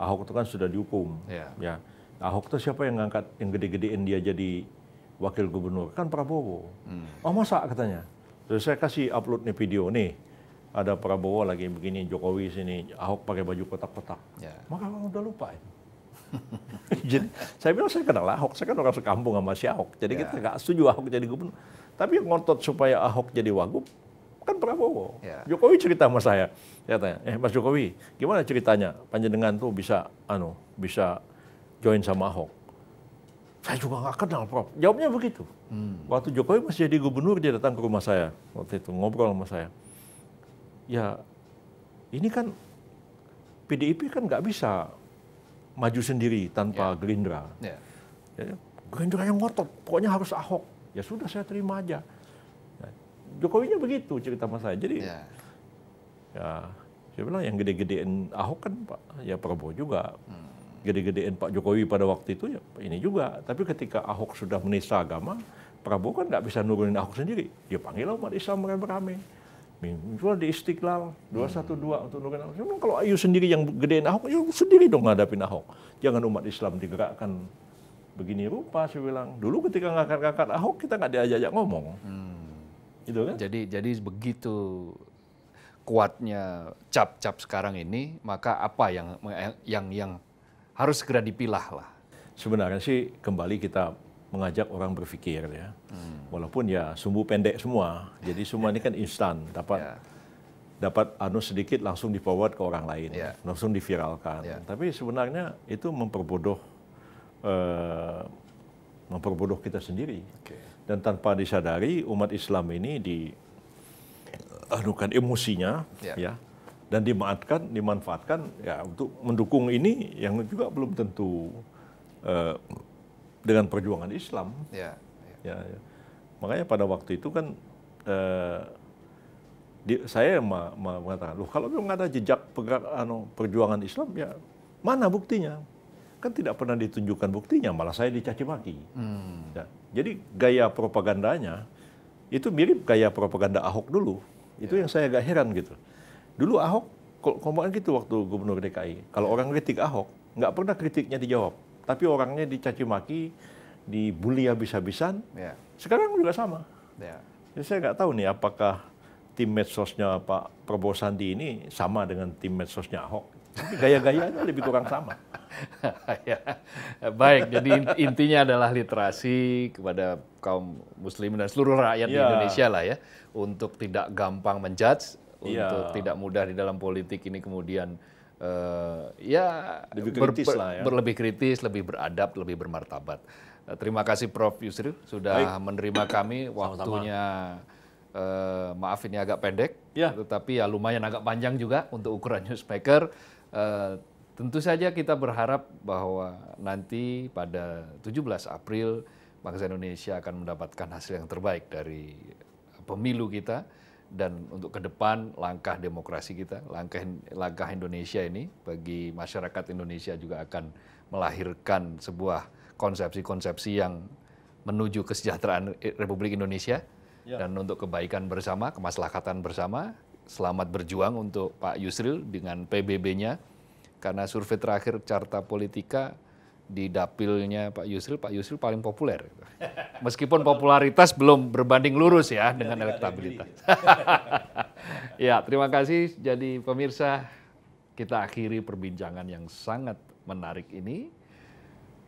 Ahok itu kan sudah dihukum. Yeah. Ya. Ahok itu siapa yang ngangkat yang gede-gedein dia jadi wakil gubernur? Kan Prabowo. Hmm. Oh masa katanya. Terus saya kasih upload nih video nih. Ada Prabowo lagi begini, Jokowi sini, Ahok pakai baju kotak-kotak. Yeah. Maka orang udah lupa <laughs> jadi saya bilang saya kenal Ahok, saya kan orang sekampung sama si Ahok. Jadi yeah. kita nggak setuju Ahok jadi gubernur. Tapi ngotot supaya Ahok jadi Wagub kan Prabowo. Ya. Jokowi cerita sama saya. Saya tanya, eh Mas Jokowi, gimana ceritanya panjenengan tuh bisa anu bisa join sama Ahok? Saya juga nggak kenal, Prof. Jawabnya begitu. Hmm. Waktu Jokowi masih jadi gubernur, dia datang ke rumah saya. Waktu itu ngobrol sama saya. Ya, ini kan PDIP kan nggak bisa maju sendiri tanpa ya. Gerindra. Ya. ya Gerindra yang ngotot, pokoknya harus Ahok ya sudah saya terima aja. Nah, Jokowinya begitu cerita sama saya. Jadi yeah. ya saya bilang yang gede-gedein Ahok kan Pak, ya Prabowo juga. Hmm. Gede-gedein Pak Jokowi pada waktu itu ya ini juga. Tapi ketika Ahok sudah menista agama, Prabowo kan nggak bisa nurunin Ahok sendiri. Dia ya panggil umat Islam rame-rame. Minjual di Istiqlal 212 hmm. untuk nurunin Ahok. Cuma kalau Ayu sendiri yang gedein Ahok, ya sendiri dong ngadapin Ahok. Jangan umat Islam digerakkan begini rupa saya bilang dulu ketika ngangkat-ngangkat Ahok kita nggak diajak-ajak ngomong hmm. gitu kan jadi jadi begitu kuatnya cap-cap sekarang ini maka apa yang yang yang harus segera dipilah lah sebenarnya sih kembali kita mengajak orang berpikir ya hmm. walaupun ya sumbu pendek semua jadi semua ini kan <laughs> instan dapat yeah. dapat anu sedikit langsung dipower ke orang lain yeah. langsung diviralkan yeah. tapi sebenarnya itu memperbodoh uh, memperbodoh kita sendiri. Okay. Dan tanpa disadari umat Islam ini dianukan eh, emosinya, yeah. ya, dan dimanfaatkan, dimanfaatkan ya untuk mendukung ini yang juga belum tentu uh, dengan perjuangan Islam. Yeah. Yeah. Ya, ya. Makanya pada waktu itu kan uh, di, saya ma, ma, mengatakan, loh kalau belum ada jejak ano, perjuangan Islam ya mana buktinya? kan tidak pernah ditunjukkan buktinya, malah saya dicaci maki. Hmm. Ya, jadi gaya propagandanya itu mirip gaya propaganda Ahok dulu. Itu yeah. yang saya agak heran gitu. Dulu Ahok kompakan gitu waktu gubernur DKI. Kalau yeah. orang kritik Ahok, nggak pernah kritiknya dijawab, tapi orangnya dicaci maki, dibully habis-habisan. Yeah. Sekarang juga sama. Yeah. Jadi ya, saya nggak tahu nih apakah tim medsosnya Pak Prabowo Sandi ini sama dengan tim medsosnya Ahok. Tapi gaya-gayanya lebih kurang sama. <laughs> ya. Baik, jadi intinya adalah literasi kepada kaum muslim dan seluruh rakyat ya. di iya. Indonesia lah ya, untuk tidak gampang menjudge, ya. untuk tidak mudah di dalam politik ini kemudian uh, ya, lebih kritis lah ya Berlebih lebih kritis, lebih beradab, lebih bermartabat. Eh, terima kasih Prof Yusri sudah Baik. menerima kami waktunya. Sama -sama. Uh, eh, maaf ini agak pendek, yeah. tetapi ya lumayan agak panjang juga untuk ukuran newsmaker. Uh, tentu saja kita berharap bahwa nanti pada 17 April bangsa Indonesia akan mendapatkan hasil yang terbaik dari pemilu kita dan untuk ke depan langkah demokrasi kita, langkah langkah Indonesia ini bagi masyarakat Indonesia juga akan melahirkan sebuah konsepsi-konsepsi yang menuju kesejahteraan Republik Indonesia ya. dan untuk kebaikan bersama, kemaslahatan bersama selamat berjuang untuk Pak Yusril dengan PBB-nya. Karena survei terakhir Carta Politika di dapilnya Pak Yusril, Pak Yusril paling populer. Meskipun popularitas belum berbanding lurus ya dengan elektabilitas. <laughs> ya, terima kasih. Jadi pemirsa, kita akhiri perbincangan yang sangat menarik ini.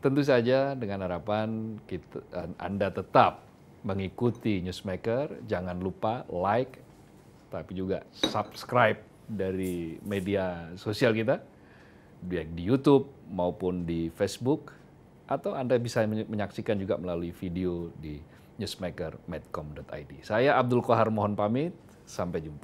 Tentu saja dengan harapan kita, eh, Anda tetap mengikuti Newsmaker. Jangan lupa like, tapi juga subscribe dari media sosial kita, baik di YouTube maupun di Facebook, atau Anda bisa menyaksikan juga melalui video di newsmaker.medcom.id. Saya Abdul Kohar mohon pamit, sampai jumpa.